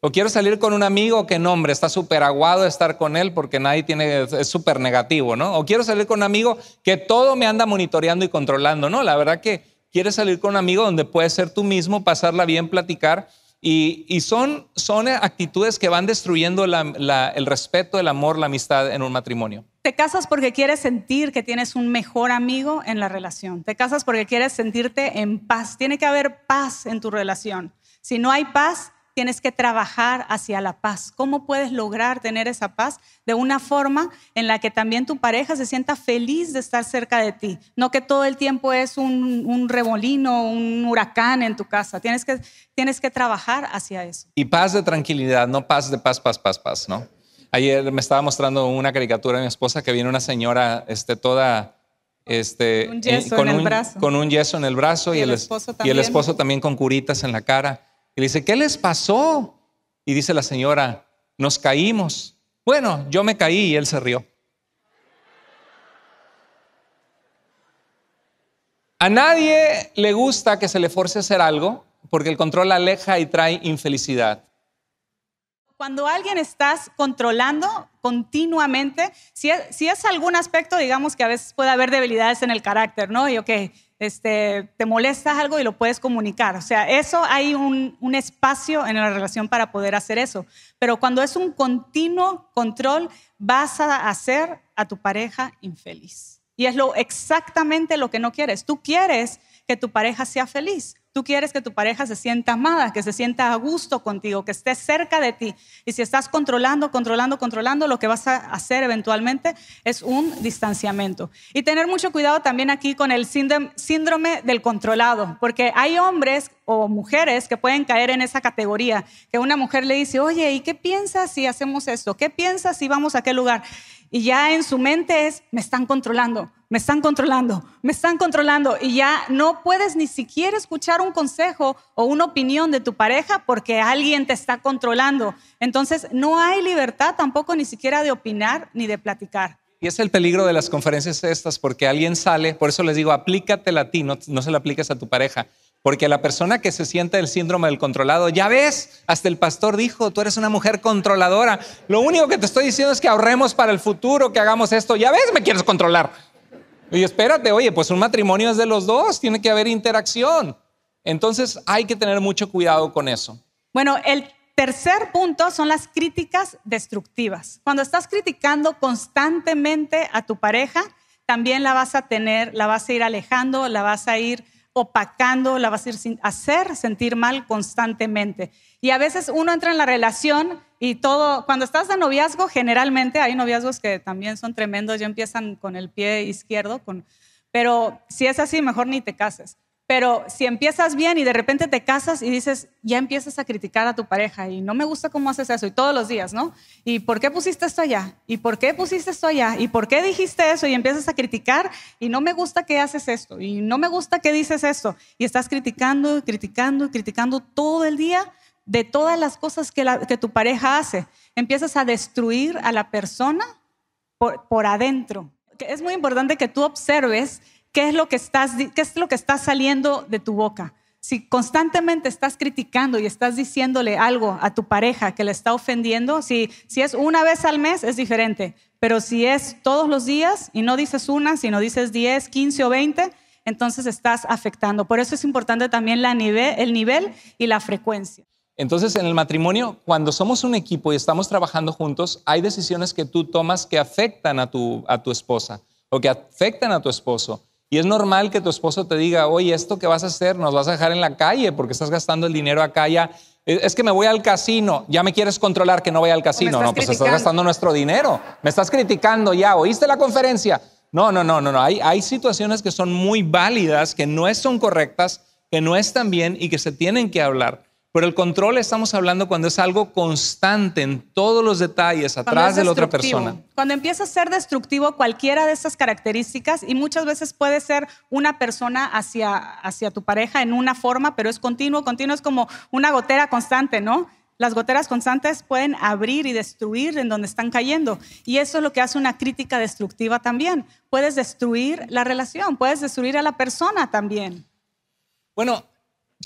O quiero salir con un amigo que, no, hombre, está súper aguado estar con él porque nadie tiene, es súper negativo, ¿no? O quiero salir con un amigo que todo me anda monitoreando y controlando, ¿no? La verdad que quieres salir con un amigo donde puedes ser tú mismo, pasarla bien, platicar y, son, son, actitudes que van destruyendo el respeto, el amor, la amistad en un matrimonio. Te casas porque quieres sentir que tienes un mejor amigo en la relación. Te casas porque quieres sentirte en paz. Tiene que haber paz en tu relación. Si no hay paz, tienes que trabajar hacia la paz. ¿Cómo puedes lograr tener esa paz de una forma en la que también tu pareja se sienta feliz de estar cerca de ti? No que todo el tiempo es un, un remolino, un huracán en tu casa. Tienes que, tienes que trabajar hacia eso. Y paz de tranquilidad, no paz de paz, paz, paz, paz, ¿no? Ayer me estaba mostrando una caricatura de mi esposa que viene una señora este, toda... Este, un yeso con, en el un, brazo. con un yeso en el brazo y, el, esposo y el esposo también con curitas en la cara. Y le dice, ¿qué les pasó? Y dice la señora, nos caímos. Bueno, yo me caí y él se rió. A nadie le gusta que se le force a hacer algo porque el control aleja y trae infelicidad. Cuando alguien estás controlando continuamente, si es, si es algún aspecto, digamos que a veces puede haber debilidades en el carácter, ¿no? Y ok, este, te molestas algo y lo puedes comunicar. O sea, eso hay un, un, espacio en la relación para poder hacer eso. Pero cuando es un continuo control, vas a hacer a tu pareja infeliz. Y es lo, exactamente lo que no quieres. Tú quieres que tu pareja sea feliz. Tú quieres que tu pareja se sienta amada, que se sienta a gusto contigo, que esté cerca de ti. Y si estás controlando, controlando, controlando, lo que vas a hacer eventualmente es un distanciamiento. Y tener mucho cuidado también aquí con el síndrome del controlado, porque hay hombres o mujeres que pueden caer en esa categoría, que una mujer le dice, oye, ¿y qué piensas si hacemos esto? ¿Qué piensas si vamos a qué lugar? Y ya en su mente es, me están controlando, me están controlando, me están controlando. Y ya no puedes ni siquiera escuchar un consejo o una opinión de tu pareja porque alguien te está controlando. Entonces no hay libertad tampoco ni siquiera de opinar ni de platicar. Y es el peligro de las conferencias estas porque alguien sale, por eso les digo, aplícatela a ti, no, no se la apliques a tu pareja. Porque la persona que se siente el síndrome del controlado, ya ves, hasta el pastor dijo, tú eres una mujer controladora. Lo único que te estoy diciendo es que ahorremos para el futuro, que hagamos esto. Ya ves, me quieres controlar. Y espérate, oye, pues un matrimonio es de los dos, tiene que haber interacción. Entonces hay que tener mucho cuidado con eso. Bueno, el tercer punto son las críticas destructivas. Cuando estás criticando constantemente a tu pareja, también la vas a tener, la vas a ir alejando, la vas a ir opacando, la vas a hacer sentir mal constantemente. Y a veces uno entra en la relación y todo, cuando estás de noviazgo, generalmente hay noviazgos que también son tremendos, ya empiezan con el pie izquierdo, con, pero si es así, mejor ni te cases. Pero si empiezas bien y de repente te casas y dices, ya empiezas a criticar a tu pareja y no me gusta cómo haces eso y todos los días, ¿no? ¿Y por qué pusiste esto allá? ¿Y por qué pusiste esto allá? ¿Y por qué dijiste eso? Y empiezas a criticar y no me gusta que haces esto y no me gusta que dices esto. Y estás criticando, criticando, criticando todo el día de todas las cosas que, que tu pareja hace. Empiezas a destruir a la persona por, por adentro. Es muy importante que tú observes ¿Qué es lo que estás, qué es lo que está saliendo de tu boca? Si constantemente estás criticando y estás diciéndole algo a tu pareja que le está ofendiendo, si, si es una vez al mes es diferente, pero si es todos los días y no dices una, sino dices 10, 15 o 20, entonces estás afectando. Por eso es importante también la nivel, el nivel y la frecuencia. Entonces, en el matrimonio, cuando somos un equipo y estamos trabajando juntos, hay decisiones que tú tomas que afectan a tu, a tu esposa o que afectan a tu esposo. Y es normal que tu esposo te diga, oye, esto que vas a hacer nos vas a dejar en la calle porque estás gastando el dinero acá ya. E, es que me voy al casino, ya me quieres controlar que no vaya al casino. No, pues estás gastando nuestro dinero. Me estás criticando ya, ¿oíste la conferencia? No, no, no, no, Hay, hay situaciones que son muy válidas, que no son correctas, que no están bien y que se tienen que hablar. Pero el control estamos hablando cuando es algo constante en todos los detalles atrás de la otra persona. Cuando empieza a ser destructivo cualquiera de esas características y muchas veces puede ser una persona hacia, hacia tu pareja en una forma, pero es continuo, continuo es como una gotera constante, ¿no? Las goteras constantes pueden abrir y destruir en donde están cayendo. Y eso es lo que hace una crítica destructiva también. Puedes destruir la relación, puedes destruir a la persona también. Bueno,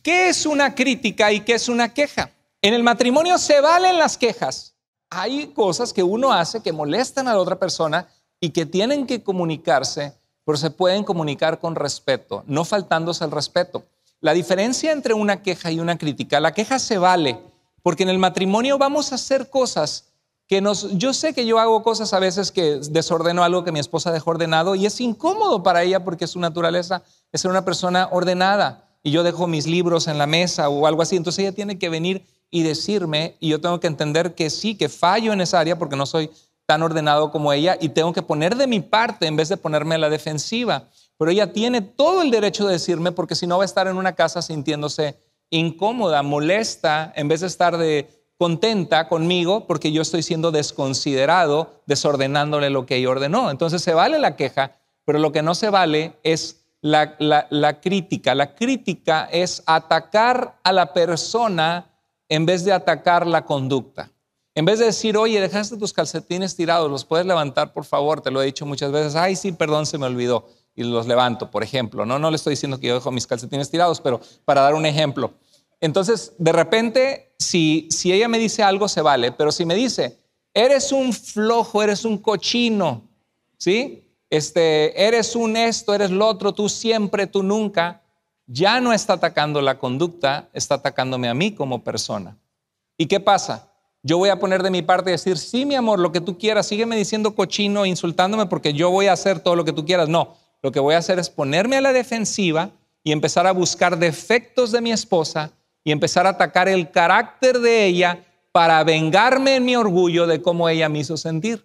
¿Qué es una crítica y qué es una queja? En el matrimonio se valen las quejas. Hay cosas que uno hace que molestan a la otra persona y que tienen que comunicarse, pero se pueden comunicar con respeto, no faltándose el respeto. La diferencia entre una queja y una crítica, la queja se vale, porque en el matrimonio vamos a hacer cosas que nos... Yo sé que yo hago cosas a veces que desordeno algo que mi esposa dejó ordenado y es incómodo para ella porque su naturaleza es ser una persona ordenada y yo dejo mis libros en la mesa o algo así. Entonces ella tiene que venir y decirme y yo tengo que entender que sí, que fallo en esa área porque no soy tan ordenado como ella y tengo que poner de mi parte en vez de ponerme a la defensiva. Pero ella tiene todo el derecho de decirme porque si no va a estar en una casa sintiéndose incómoda, molesta, en vez de estar contenta conmigo porque yo estoy siendo desconsiderado, desordenándole lo que ella ordenó. Entonces se vale la queja, pero lo que no se vale es la, crítica. La crítica es atacar a la persona en vez de atacar la conducta. En vez de decir, oye, dejaste tus calcetines tirados, los puedes levantar, por favor, te lo he dicho muchas veces, ay, sí, perdón, se me olvidó, y los levanto, por ejemplo. No, no le estoy diciendo que yo dejo mis calcetines tirados, pero para dar un ejemplo. Entonces, de repente, si, si ella me dice algo, se vale, pero si me dice, eres un flojo, eres un cochino, ¿sí? este, eres un esto, eres lo otro, tú siempre, tú nunca, ya no está atacando la conducta, está atacándome a mí como persona. ¿Y qué pasa? Yo voy a poner de mi parte y decir, sí, mi amor, lo que tú quieras, sígueme diciendo cochino, insultándome, porque yo voy a hacer todo lo que tú quieras. No, lo que voy a hacer es ponerme a la defensiva y empezar a buscar defectos de mi esposa y empezar a atacar el carácter de ella para vengarme en mi orgullo de cómo ella me hizo sentir.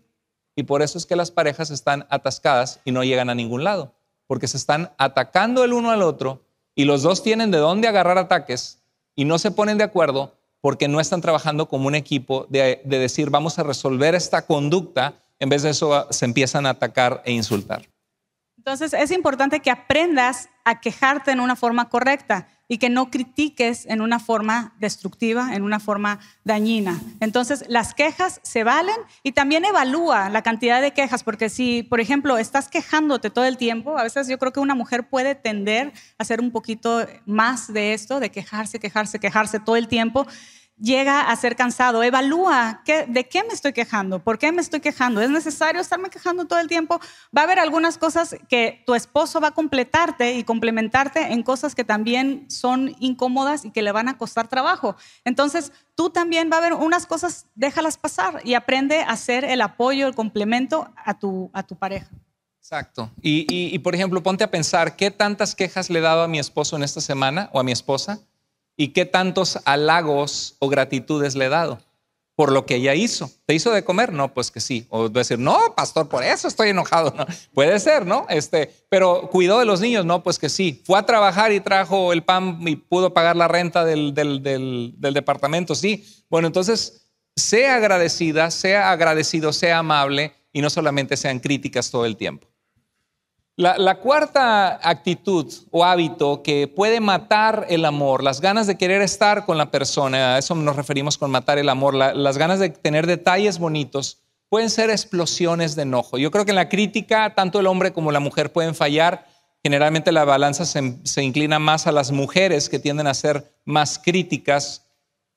Y por eso es que las parejas están atascadas y no llegan a ningún lado, porque se están atacando el uno al otro y los dos tienen de dónde agarrar ataques y no se ponen de acuerdo porque no están trabajando como un equipo de, decir vamos a resolver esta conducta, en vez de eso ah, se empiezan a atacar e insultar. Entonces es importante que aprendas a quejarte en una forma correcta y que no critiques en una forma destructiva, en una forma dañina. Entonces, las quejas se valen y también evalúa la cantidad de quejas, porque si, por ejemplo, estás quejándote todo el tiempo, a veces yo creo que una mujer puede tender a hacer un poquito más de esto, de quejarse, quejarse, quejarse todo el tiempo llega a ser cansado. Evalúa qué, de qué me estoy quejando, por qué me estoy quejando. ¿Es necesario estarme quejando todo el tiempo? Va a haber algunas cosas que tu esposo va a completarte y complementarte en cosas que también son incómodas y que le van a costar trabajo. Entonces, tú también va a haber unas cosas, déjalas pasar y aprende a hacer el apoyo, el complemento a tu, a tu pareja. Exacto. Y, y por ejemplo, ponte a pensar, ¿qué tantas quejas le he dado a mi esposo en esta semana o a mi esposa? y qué tantos halagos o gratitudes le he dado por lo que ella hizo. ¿Te hizo de comer? No, pues que sí. O decir, no, pastor, por eso estoy enojado. *laughs* puede ser, ¿no? Este, pero cuidó de los niños, no, pues que sí. Fue a trabajar y trajo el pan y pudo pagar la renta del, del departamento, sí. Bueno, entonces, sea agradecida, sea agradecido, sea amable y no solamente sean críticas todo el tiempo. La, cuarta actitud o hábito que puede matar el amor, las ganas de querer estar con la persona, a eso nos referimos con matar el amor, las ganas de tener detalles bonitos, pueden ser explosiones de enojo. Yo creo que en la crítica tanto el hombre como la mujer pueden fallar. Generalmente la balanza se inclina más a las mujeres que tienden a ser más críticas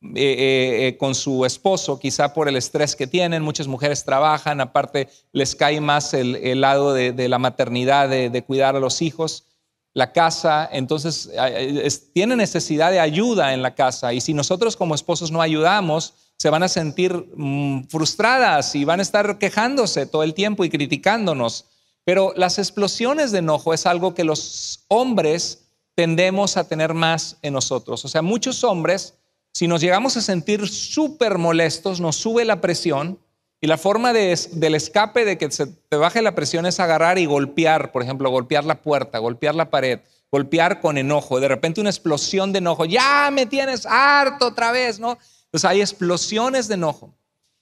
eh, eh, eh, con su esposo, quizá por el estrés que tienen, muchas mujeres trabajan, aparte les cae más el, lado de, la maternidad, de, cuidar a los hijos, la casa, entonces tiene tienen necesidad de ayuda en la casa y si nosotros como esposos no ayudamos, se van a sentir mm, frustradas y van a estar quejándose todo el tiempo y criticándonos. Pero las explosiones de enojo es algo que los hombres tendemos a tener más en nosotros. O sea, muchos hombres si nos llegamos a sentir súper molestos, nos sube la presión y la forma del escape de que se te baje la presión es agarrar y golpear, por ejemplo, golpear la puerta, golpear la pared, golpear con enojo. De repente una explosión de enojo. Ya me tienes harto otra vez, ¿no? Entonces hay explosiones de enojo.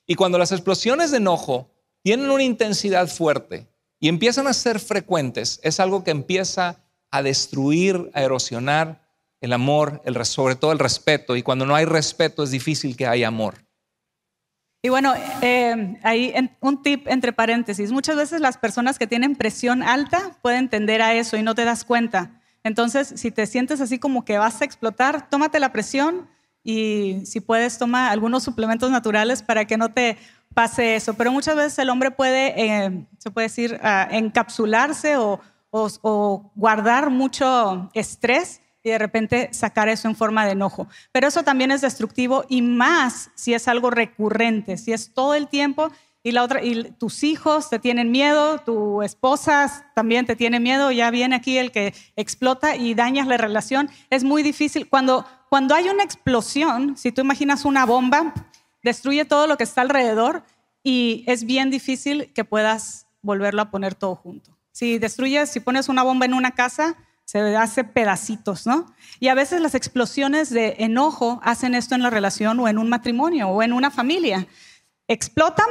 Y cuando las explosiones de enojo tienen una intensidad fuerte y empiezan a ser frecuentes, es algo que empieza a destruir, a erosionar el amor, sobre todo el respeto. Y cuando no hay respeto es difícil que haya amor. Y bueno, hay eh, ahí un tip entre paréntesis. Muchas veces las personas que tienen presión alta pueden tender a eso y no te das cuenta. Entonces, si te sientes así como que vas a explotar, tómate la presión y si puedes, toma algunos suplementos naturales para que no te pase eso. Pero muchas veces el hombre puede, eh, se puede decir, ah, encapsularse o guardar mucho estrés y de repente sacar eso en forma de enojo. Pero eso también es destructivo y más si es algo recurrente, si es todo el tiempo y, la otra, y tus hijos te tienen miedo, tu esposa también te tiene miedo, ya viene aquí el que explota y dañas la relación. Es muy difícil. Cuando, cuando hay una explosión, si tú imaginas una bomba, destruye todo lo que está alrededor y es bien difícil que puedas volverlo a poner todo junto. Si destruyes, si pones una bomba en una casa, se hace pedacitos, ¿no? Y a veces las explosiones de enojo hacen esto en la relación o en un matrimonio o en una familia. Explotan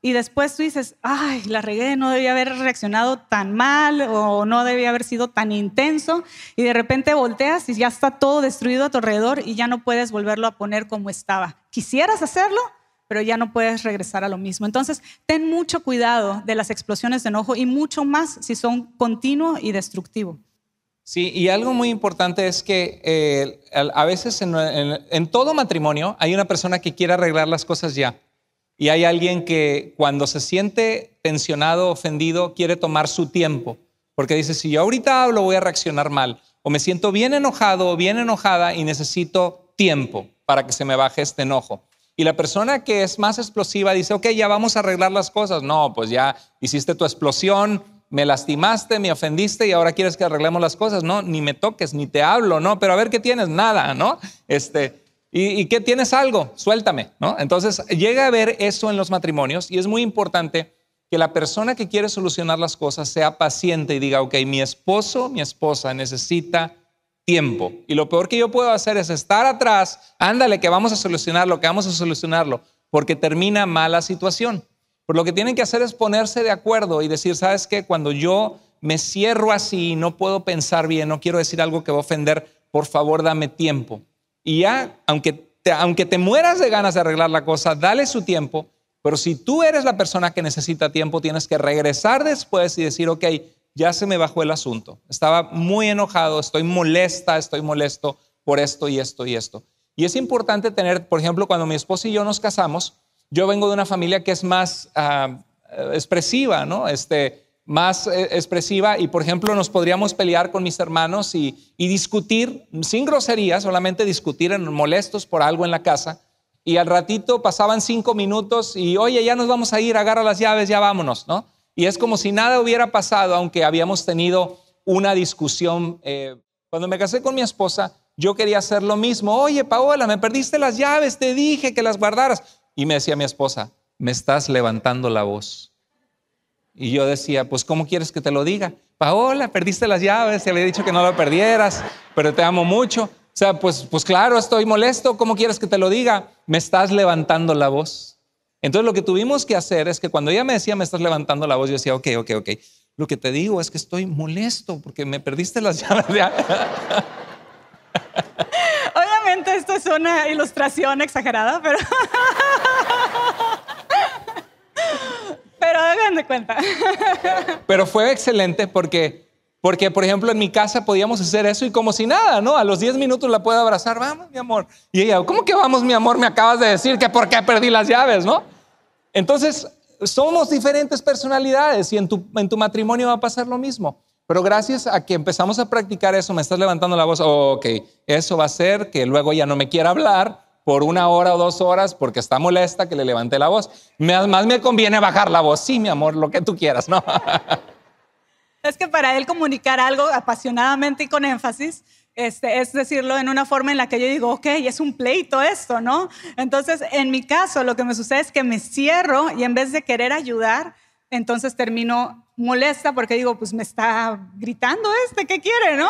y después tú dices, ay, la regué, no debía haber reaccionado tan mal o no debía haber sido tan intenso. Y de repente volteas y ya está todo destruido a tu alrededor y ya no puedes volverlo a poner como estaba. Quisieras hacerlo, pero ya no puedes regresar a lo mismo. Entonces, ten mucho cuidado de las explosiones de enojo y mucho más si son continuo y destructivo. Sí, y algo muy importante es que eh, a veces en, todo matrimonio hay una persona que quiere arreglar las cosas ya. Y hay alguien que cuando se siente tensionado, ofendido, quiere tomar su tiempo. Porque dice, si yo ahorita hablo voy a reaccionar mal. O me siento bien enojado o bien enojada y necesito tiempo para que se me baje este enojo. Y la persona que es más explosiva dice, ok, ya vamos a arreglar las cosas. No, pues ya hiciste tu explosión, me lastimaste, me ofendiste y ahora quieres que arreglemos las cosas. No, ni me toques, ni te hablo, no, pero a ver qué tienes, nada, ¿no? Este, ¿y, y qué tienes algo? Suéltame, ¿no? Entonces llega a ver eso en los matrimonios y es muy importante que la persona que quiere solucionar las cosas sea paciente y diga, ok, mi esposo, mi esposa necesita tiempo. Y lo peor que yo puedo hacer es estar atrás, ándale, que vamos a solucionarlo, que vamos a solucionarlo, porque termina mala situación. Por lo que tienen que hacer es ponerse de acuerdo y decir, ¿sabes qué? Cuando yo me cierro así, no puedo pensar bien, no quiero decir algo que va a ofender, por favor dame tiempo. Y ya, aunque te, aunque te mueras de ganas de arreglar la cosa, dale su tiempo, pero si tú eres la persona que necesita tiempo, tienes que regresar después y decir, ok, ya se me bajó el asunto, estaba muy enojado, estoy molesta, estoy molesto por esto y esto y esto. Y es importante tener, por ejemplo, cuando mi esposa y yo nos casamos, yo vengo de una familia que es más ah, expresiva, ¿no? Este, más eh, expresiva y, por ejemplo, nos podríamos pelear con mis hermanos y, discutir sin grosería solamente discutir en molestos por algo en la casa. Y al ratito pasaban cinco minutos y, oye, ya nos vamos a ir, agarra las llaves, ya vámonos, ¿no? Y es como si nada hubiera pasado, aunque habíamos tenido una discusión. Eh, cuando me casé con mi esposa, yo quería hacer lo mismo. Oye, Paola, me perdiste las llaves, te dije que las guardaras. Y me decía mi esposa, me estás levantando la voz. Y yo decía, pues ¿cómo quieres que te lo diga? Paola, perdiste las llaves, le había dicho que no lo perdieras, pero te amo mucho. O sea, pues, pues claro, estoy molesto, ¿cómo quieres que te lo diga? Me estás levantando la voz. Entonces lo que tuvimos que hacer es que cuando ella me decía, me estás levantando la voz, yo decía, ok, ok, ok, lo que te digo es que estoy molesto porque me perdiste las *laughs* llaves esto es una ilustración exagerada, pero... *laughs* pero hagan de cuenta. pero fue excelente porque, porque, por ejemplo, en mi casa podíamos hacer eso y como si nada, ¿no? A los 10 minutos la puedo abrazar, vamos, mi amor. Y ella, ¿cómo que vamos, mi amor? Me acabas de decir que por qué perdí las llaves, ¿no? Entonces, somos diferentes personalidades y en tu, en tu matrimonio va a pasar lo mismo. Pero gracias a que empezamos a practicar eso, me estás levantando la voz, ok, eso va a ser que luego ya no me quiera hablar por una hora o dos horas porque está molesta que le levante la voz. Más me conviene bajar la voz, sí, mi amor, lo que tú quieras, ¿no? *laughs* Es que para él comunicar algo apasionadamente y con énfasis este, es decirlo en una forma en la que yo digo, ok, es un pleito esto, ¿no? Entonces, en mi caso, lo que me sucede es que me cierro y en vez de querer ayudar, entonces termino molesta porque digo, pues me está gritando este, ¿qué quiere, no?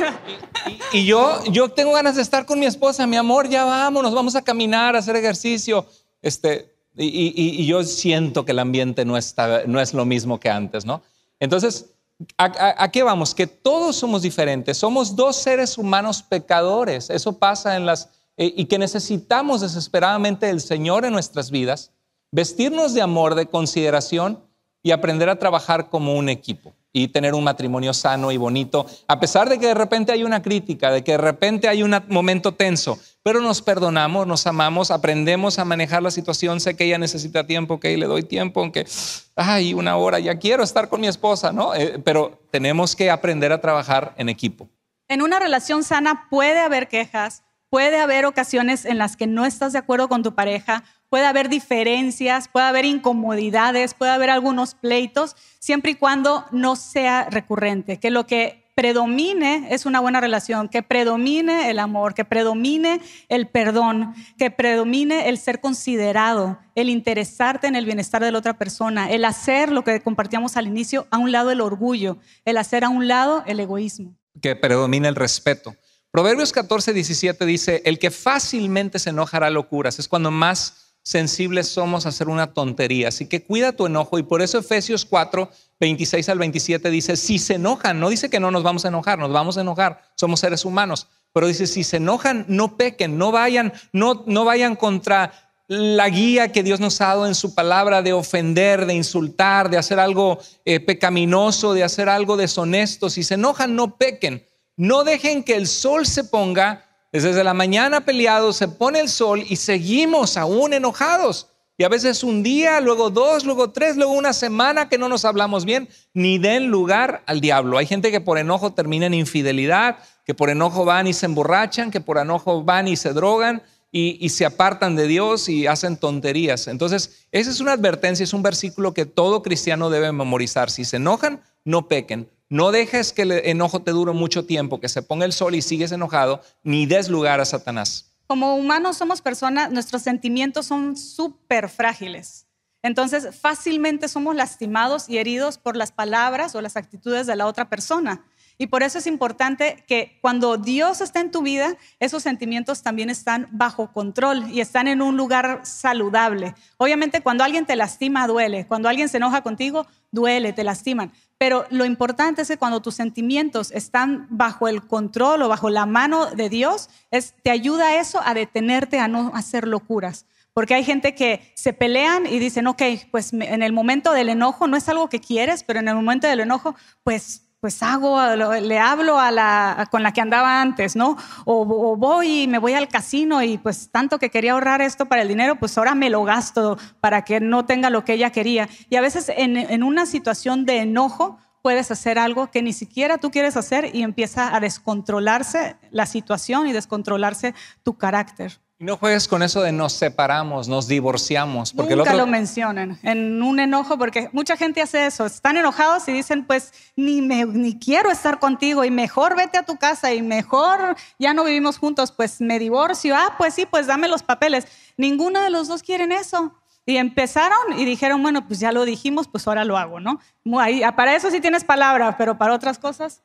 *laughs* y, yo, yo tengo ganas de estar con mi esposa, mi amor, ya vámonos, vamos a caminar, a hacer ejercicio. Este, y, yo siento que el ambiente no, está, no es lo mismo que antes, ¿no? Entonces, ¿a, qué vamos? Que todos somos diferentes, somos dos seres humanos pecadores, eso pasa en las... Eh, y que necesitamos desesperadamente el Señor en nuestras vidas vestirnos de amor, de consideración y aprender a trabajar como un equipo y tener un matrimonio sano y bonito, a pesar de que de repente hay una crítica, de que de repente hay un momento tenso, pero nos perdonamos, nos amamos, aprendemos a manejar la situación, sé que ella necesita tiempo, que que le doy tiempo, aunque, ay, una hora, ya quiero estar con mi esposa, ¿no? Eh, pero tenemos que aprender a trabajar en equipo. En una relación sana puede haber quejas, puede haber ocasiones en las que no estás de acuerdo con tu pareja, puede haber diferencias, puede haber incomodidades, puede haber algunos pleitos, siempre y cuando no sea recurrente, que lo que predomine es una buena relación, que predomine el amor, que predomine el perdón, que predomine el ser considerado, el interesarte en el bienestar de la otra persona, el hacer lo que compartíamos al inicio, a un lado el orgullo, el hacer a un lado el egoísmo. Que predomine el respeto. Proverbios 14, 17 dice, el que fácilmente se enojará locuras, es cuando más sensibles somos a hacer una tontería. Así que cuida tu enojo y por eso Efesios 4, 26 al 27 dice, si se enojan, no dice que no nos vamos a enojar, nos vamos a enojar, somos seres humanos, pero dice, si se enojan, no pequen, no vayan, no, no vayan contra la guía que Dios nos ha dado en su palabra de ofender, de insultar, de hacer algo eh, pecaminoso, de hacer algo deshonesto. Si se enojan, no pequen. No dejen que el sol se ponga desde la mañana peleados, se pone el sol y seguimos aún enojados. Y a veces un día, luego dos, luego tres, luego una semana que no nos hablamos bien, ni den lugar al diablo. Hay gente que por enojo termina en infidelidad, que por enojo van y se emborrachan, que por enojo van y se drogan y, se apartan de Dios y hacen tonterías. Entonces, esa es una advertencia, es un versículo que todo cristiano debe memorizar. Si se enojan, no pequen. No dejes que el enojo te dure mucho tiempo, que se ponga el sol y sigues enojado, ni des lugar a Satanás. Como humanos somos personas, nuestros sentimientos son súper frágiles. Entonces, fácilmente somos lastimados y heridos por las palabras o las actitudes de la otra persona. Y por eso es importante que cuando Dios está en tu vida, esos sentimientos también están bajo control y están en un lugar saludable. Obviamente cuando alguien te lastima, duele. Cuando alguien se enoja contigo, duele, te lastiman. Pero lo importante es que cuando tus sentimientos están bajo el control o bajo la mano de Dios, es, te ayuda eso a detenerte, a no hacer locuras. Porque hay gente que se pelean y dicen, ok, pues en el momento del enojo, no es algo que quieres, pero en el momento del enojo, pues pues hago, le hablo a la con la que andaba antes, ¿no? O, voy y me voy al casino y pues tanto que quería ahorrar esto para el dinero, pues ahora me lo gasto para que no tenga lo que ella quería. Y a veces en, en una situación de enojo puedes hacer algo que ni siquiera tú quieres hacer y empieza a descontrolarse la situación y descontrolarse tu carácter. Y no juegues con eso de nos separamos, nos divorciamos. Porque Nunca lo mencionen en un enojo, porque mucha gente hace eso. Están enojados y dicen, pues ni, me, ni quiero estar contigo y mejor vete a tu casa y mejor ya no vivimos juntos, pues me divorcio. Ah, pues sí, pues dame los papeles. Ninguno de los dos quieren eso. Y empezaron y dijeron, bueno, pues ya lo dijimos, pues ahora lo hago, ¿no? Ah, para eso sí tienes palabra, pero para otras cosas.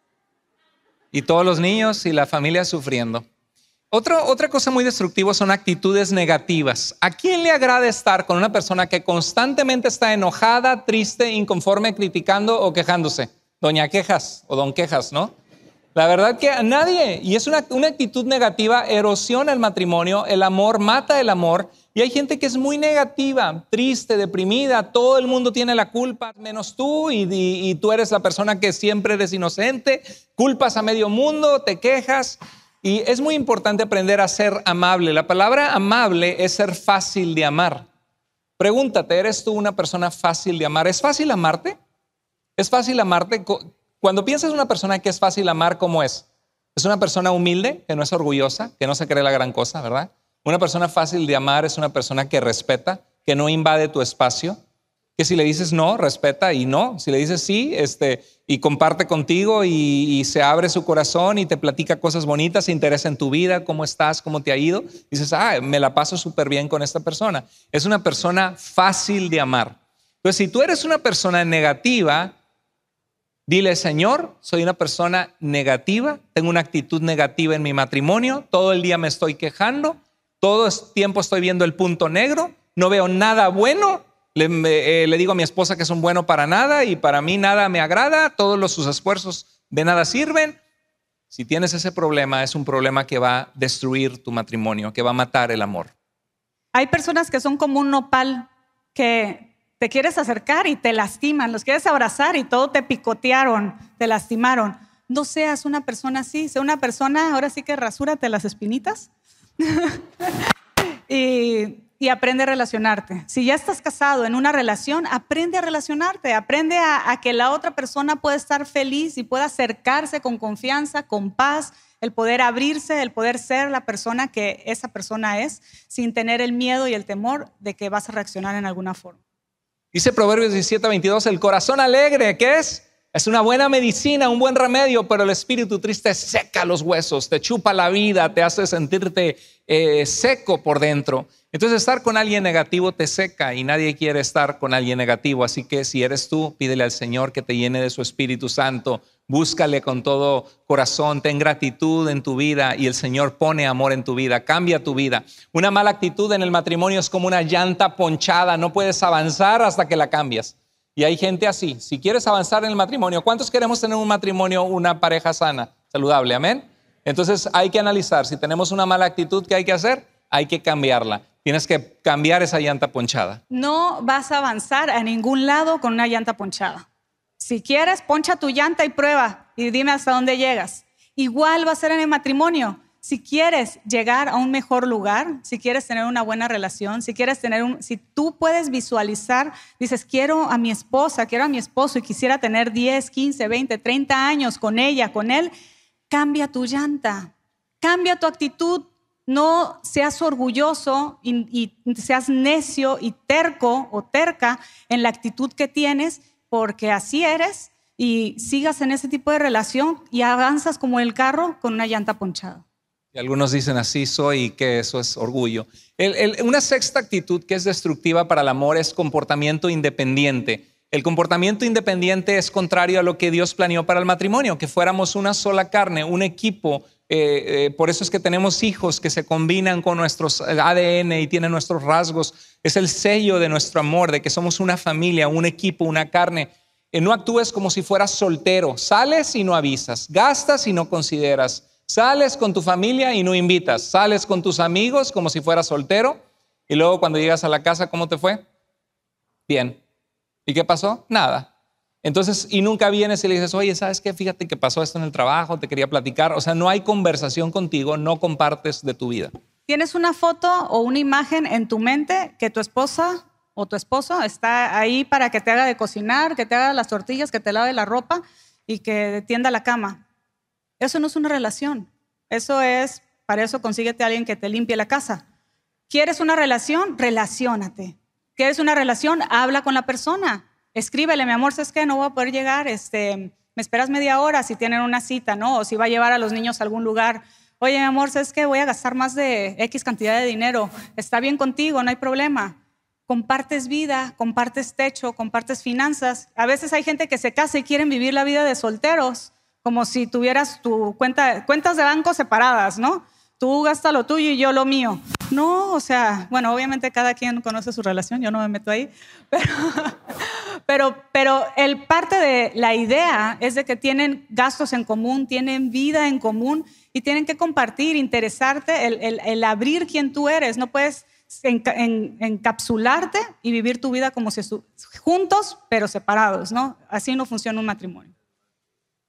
Y todos los niños y la familia sufriendo otra cosa muy destructiva son actitudes negativas. ¿A quién le agrada estar con una persona que constantemente está enojada, triste, inconforme, criticando o quejándose? Doña Quejas o Don Quejas, ¿no? La verdad que a nadie, y es una, actitud negativa, erosiona el matrimonio, el amor mata el amor, y hay gente que es muy negativa, triste, deprimida, todo el mundo tiene la culpa, menos tú, y, y tú eres la persona que siempre eres inocente, culpas a medio mundo, te quejas, y es muy importante aprender a ser amable. La palabra amable es ser fácil de amar. Pregúntate, ¿eres tú una persona fácil de amar? ¿Es fácil amarte? ¿Es fácil amarte? Cuando piensas una persona que es fácil amar, ¿cómo es? Es una persona humilde, que no es orgullosa, que no se cree la gran cosa, ¿verdad? Una persona fácil de amar es una persona que respeta, que no invade tu espacio, si le dices no, respeta y no. Si le dices sí, este, y comparte contigo y, se abre su corazón y te platica cosas bonitas, se interesa en tu vida, cómo estás, cómo te ha ido, dices, ah, me la paso súper bien con esta persona. Es una persona fácil de amar. Entonces, si tú eres una persona negativa, dile, Señor, soy una persona negativa, tengo una actitud negativa en mi matrimonio, todo el día me estoy quejando, todo el tiempo estoy viendo el punto negro, no veo nada bueno eh, le, digo a mi esposa que son bueno para nada y para mí nada me agrada, todos sus esfuerzos de nada sirven. Si tienes ese problema, es un problema que va a destruir tu matrimonio, que va a matar el amor. Hay personas que son como un nopal, que te quieres acercar y te lastiman, los quieres abrazar y todo te picotearon, te lastimaron. No seas una persona así, sea una persona, ahora sí que rasúrate las espinitas. *laughs* y y aprende a relacionarte. Si ya estás casado en una relación, aprende a relacionarte, aprende a, que la otra persona pueda estar feliz y pueda acercarse con confianza, con paz, el poder abrirse, el poder ser la persona que esa persona es, sin tener el miedo y el temor de que vas a reaccionar en alguna forma. Dice Proverbios 17, 22, el corazón alegre, ¿qué es? Es una buena medicina, un buen remedio, pero el espíritu triste seca los huesos, te chupa la vida, te hace sentirte eh, seco por dentro. Entonces estar con alguien negativo te seca y nadie quiere estar con alguien negativo. Así que si eres tú, pídele al Señor que te llene de su Espíritu Santo. Búscale con todo corazón, ten gratitud en tu vida y el Señor pone amor en tu vida, cambia tu vida. Una mala actitud en el matrimonio es como una llanta ponchada, no puedes avanzar hasta que la cambias. Y hay gente así. Si quieres avanzar en el matrimonio, ¿cuántos queremos tener un matrimonio, una pareja sana, saludable? Amén. Entonces hay que analizar. Si tenemos una mala actitud, que hay que hacer? Hay que cambiarla. Tienes que cambiar esa llanta ponchada. No vas a avanzar a ningún lado con una llanta ponchada. Si quieres, poncha tu llanta y prueba y dime hasta dónde llegas. Igual va a ser en el matrimonio si quieres llegar a un mejor lugar, si quieres tener una buena relación, si quieres tener un, si tú puedes visualizar, dices, quiero a mi esposa, quiero a mi esposo y quisiera tener 10, 15, 20, 30 años con ella, con él, cambia tu llanta, cambia tu actitud, no seas orgulloso y seas necio y terco o terca en la actitud que tienes, porque así eres y sigas en ese tipo de relación y avanzas como el carro con una llanta ponchada. Y algunos dicen así soy y que eso es orgullo. una sexta actitud que es destructiva para el amor es comportamiento independiente. El comportamiento independiente es contrario a lo que Dios planeó para el matrimonio, que fuéramos una sola carne, un equipo. Eh, eh, por eso es que tenemos hijos que se combinan con nuestros eh, ADN y tienen nuestros rasgos. Es el sello de nuestro amor, de que somos una familia, un equipo, una carne. no actúes como si fueras soltero. Sales y no avisas. Gastas y no consideras. Sales con tu familia y no invitas. Sales con tus amigos como si fueras soltero y luego cuando llegas a la casa, ¿cómo te fue? Bien. ¿Y qué pasó? Nada. Entonces, y nunca vienes y le dices, oye, ¿sabes qué? Fíjate que pasó esto en el trabajo, te quería platicar. O sea, no hay conversación contigo, no compartes de tu vida. ¿Tienes una foto o una imagen en tu mente que tu esposa o tu esposo está ahí para que te haga de cocinar, que te haga las tortillas, que te lave la ropa y que tienda la cama? Eso no es una relación. Eso es, para eso consíguete a alguien que te limpie la casa. ¿Quieres una relación? Relaciónate. ¿Quieres una relación? Habla con la persona. Escríbele, mi amor, ¿sabes que No voy a poder llegar. Este, me esperas media hora si tienen una cita, ¿no? O si va a llevar a los niños a algún lugar. Oye, mi amor, ¿sabes que Voy a gastar más de X cantidad de dinero. Está bien contigo, no hay problema compartes vida, compartes techo, compartes finanzas. A veces hay gente que se casa y quieren vivir la vida de solteros como si tuvieras tu cuenta, cuentas de banco separadas, ¿no? Tú gastas lo tuyo y yo lo mío. No, o sea, bueno, obviamente cada quien conoce su relación, yo no me meto ahí, *laughs* pero, pero, pero el parte de la idea es de que tienen gastos en común, tienen vida en común y tienen que compartir, interesarte, el, abrir quién tú eres. No puedes en, encapsularte y vivir tu vida como si juntos, pero separados, ¿no? Así no funciona un matrimonio.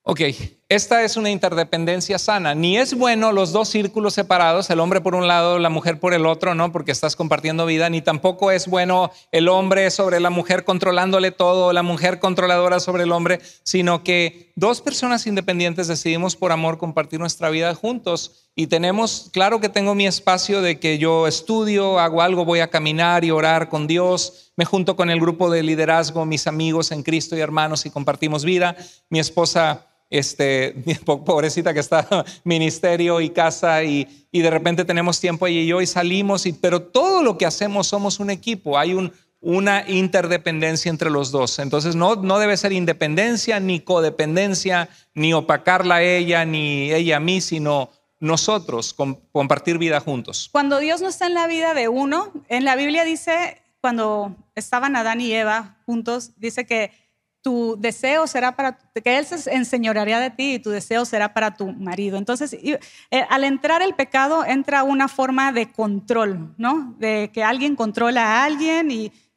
Ok, esta es una interdependencia sana. Ni es bueno los dos círculos separados, el hombre por un lado, la mujer por el otro, ¿no? Porque estás compartiendo vida, ni tampoco es bueno el hombre sobre la mujer controlándole todo, la mujer controladora sobre el hombre, sino que dos personas independientes decidimos por amor compartir nuestra vida juntos y tenemos, claro que tengo mi espacio de que yo estudio, hago algo, voy a caminar y orar con Dios, me junto con el grupo de liderazgo, mis amigos en Cristo y hermanos y compartimos vida. Mi esposa este, *laughs* pobrecita que está *laughs* ministerio y casa y, de repente tenemos tiempo ella y yo y salimos, y, pero todo lo que hacemos somos un equipo, hay un, una interdependencia entre los dos. Entonces no, no debe ser independencia ni codependencia, ni opacarla ella, ni ella a mí, sino nosotros compartir vida juntos. Cuando Dios no está en la vida de uno, en la Biblia dice, cuando estaban Adán y Eva juntos, dice que tu deseo será para, que Él se enseñorearía de ti y tu deseo será para tu marido. Entonces, eh, al entrar el pecado, entra una forma de control, ¿no? De que alguien controla a alguien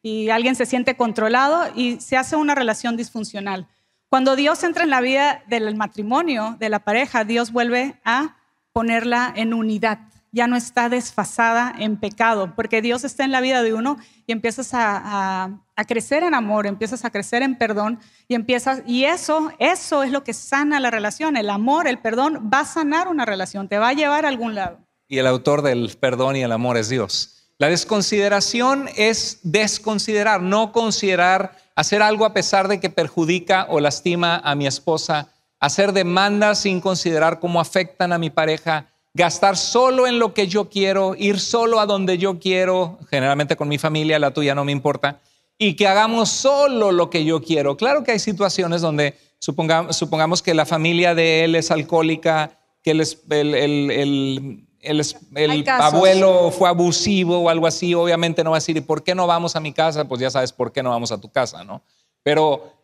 y alguien se siente controlado y se hace una relación disfuncional. Cuando Dios entra en la vida del matrimonio, de la pareja, Dios vuelve a ponerla en unidad ya no está desfasada en pecado, porque Dios está en la vida de uno y empiezas a, crecer en amor, empiezas a crecer en perdón y empiezas y eso eso es lo que sana la relación, el amor, el perdón va a sanar una relación, te va a llevar a algún lado. Y el autor del perdón y el amor es Dios. La desconsideración es desconsiderar, no considerar hacer algo a pesar de que perjudica o lastima a mi esposa, hacer demandas sin considerar cómo afectan a mi pareja, gastar solo en lo que yo quiero, ir solo a donde yo quiero, generalmente con mi familia, la tuya no me importa, y que hagamos solo lo que yo quiero. Claro que hay situaciones donde supongamos, que la familia de él es alcohólica, que el, abuelo fue abusivo o algo así, obviamente no va a decir, por qué no vamos a mi casa? Pues ya sabes por qué no vamos a tu casa, ¿no? Pero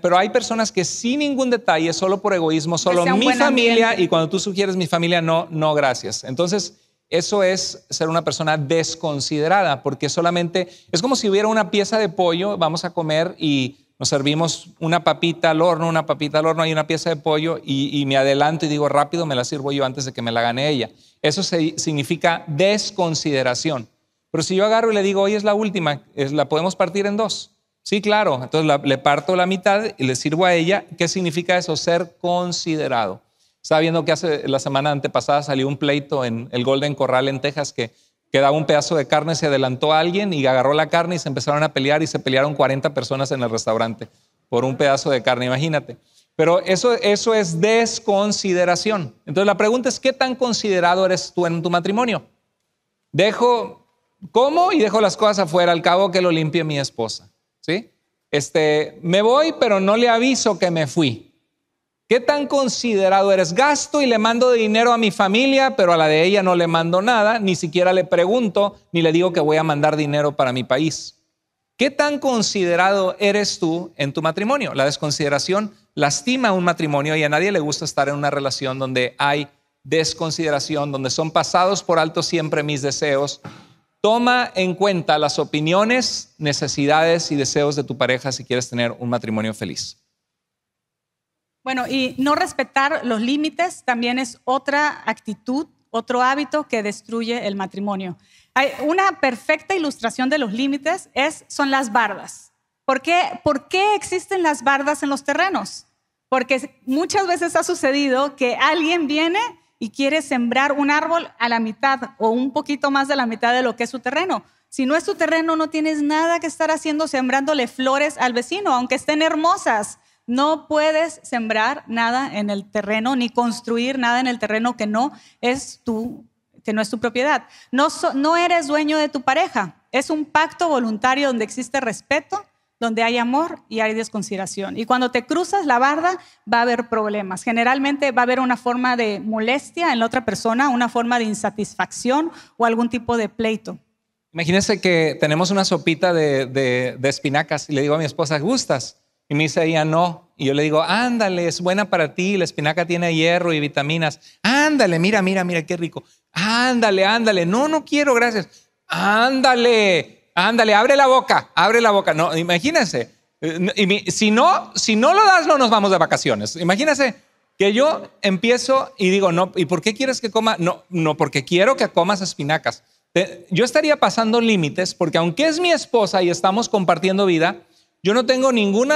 pero hay personas que sin ningún detalle, solo por egoísmo, solo mi familia y cuando tú sugieres mi familia, no, no, gracias. Entonces, eso es ser una persona desconsiderada, porque solamente es como si hubiera una pieza de pollo, vamos a comer y nos servimos una papita al horno, una papita al horno hay una pieza de pollo y, me adelanto y digo rápido, me la sirvo yo antes de que me la gane ella. Eso significa desconsideración. Pero si yo agarro y le digo, hoy es la última, la podemos partir en dos Sí, claro. Entonces le parto la mitad y le sirvo a ella. ¿Qué significa eso? Ser considerado. Sabiendo que hace la semana antepasada salió un pleito en el Golden Corral en Texas que quedaba un pedazo de carne, se adelantó alguien y agarró la carne y se empezaron a pelear y se pelearon 40 personas en el restaurante por un pedazo de carne, imagínate. Pero eso, eso es desconsideración. Entonces la pregunta es, ¿qué tan considerado eres tú en tu matrimonio? Dejo, ¿cómo? y dejo las cosas afuera, al cabo que lo limpie mi esposa. ¿sí? Este, me voy, pero no le aviso que me fui. ¿Qué tan considerado eres? Gasto y le mando dinero a mi familia, pero a la de ella no le mando nada, ni siquiera le pregunto, ni le digo que voy a mandar dinero para mi país. ¿Qué tan considerado eres tú en tu matrimonio? La desconsideración lastima un matrimonio y a nadie le gusta estar en una relación donde hay desconsideración, donde son pasados por alto siempre mis deseos, Toma en cuenta las opiniones, necesidades y deseos de tu pareja si quieres tener un matrimonio feliz. Bueno, y no respetar los límites también es otra actitud, otro hábito que destruye el matrimonio. Hay una perfecta ilustración de los límites es, son las bardas. ¿Por qué, ¿Por qué existen las bardas en los terrenos? Porque muchas veces ha sucedido que alguien viene y quieres sembrar un árbol a la mitad o un poquito más de la mitad de lo que es su terreno. Si no es tu terreno, no tienes nada que estar haciendo sembrándole flores al vecino, aunque estén hermosas. No puedes sembrar nada en el terreno ni construir nada en el terreno que no es tu, que no es tu propiedad. No, no eres dueño de tu pareja. Es un pacto voluntario donde existe respeto donde hay amor y hay desconsideración. Y cuando te cruzas la barda va a haber problemas. Generalmente va a haber una forma de molestia en la otra persona, una forma de insatisfacción o algún tipo de pleito. Imagínense que tenemos una sopita de, espinacas y le digo a mi esposa, ¿gustas? Y me dice ella, no. Y yo le digo, ándale, es buena para ti, la espinaca tiene hierro y vitaminas. Ándale, mira, mira, mira, qué rico. Ándale, ándale. No, no quiero, gracias. Ándale Ándale, abre la boca, abre la boca. No, imagínense. Eh, si no, si no lo das, no nos vamos de vacaciones. Imagínense que yo empiezo y digo, no, ¿y por qué quieres que coma? No, no, porque quiero que comas espinacas. Yo estaría pasando límites porque aunque es mi esposa y estamos compartiendo vida, yo no tengo ningún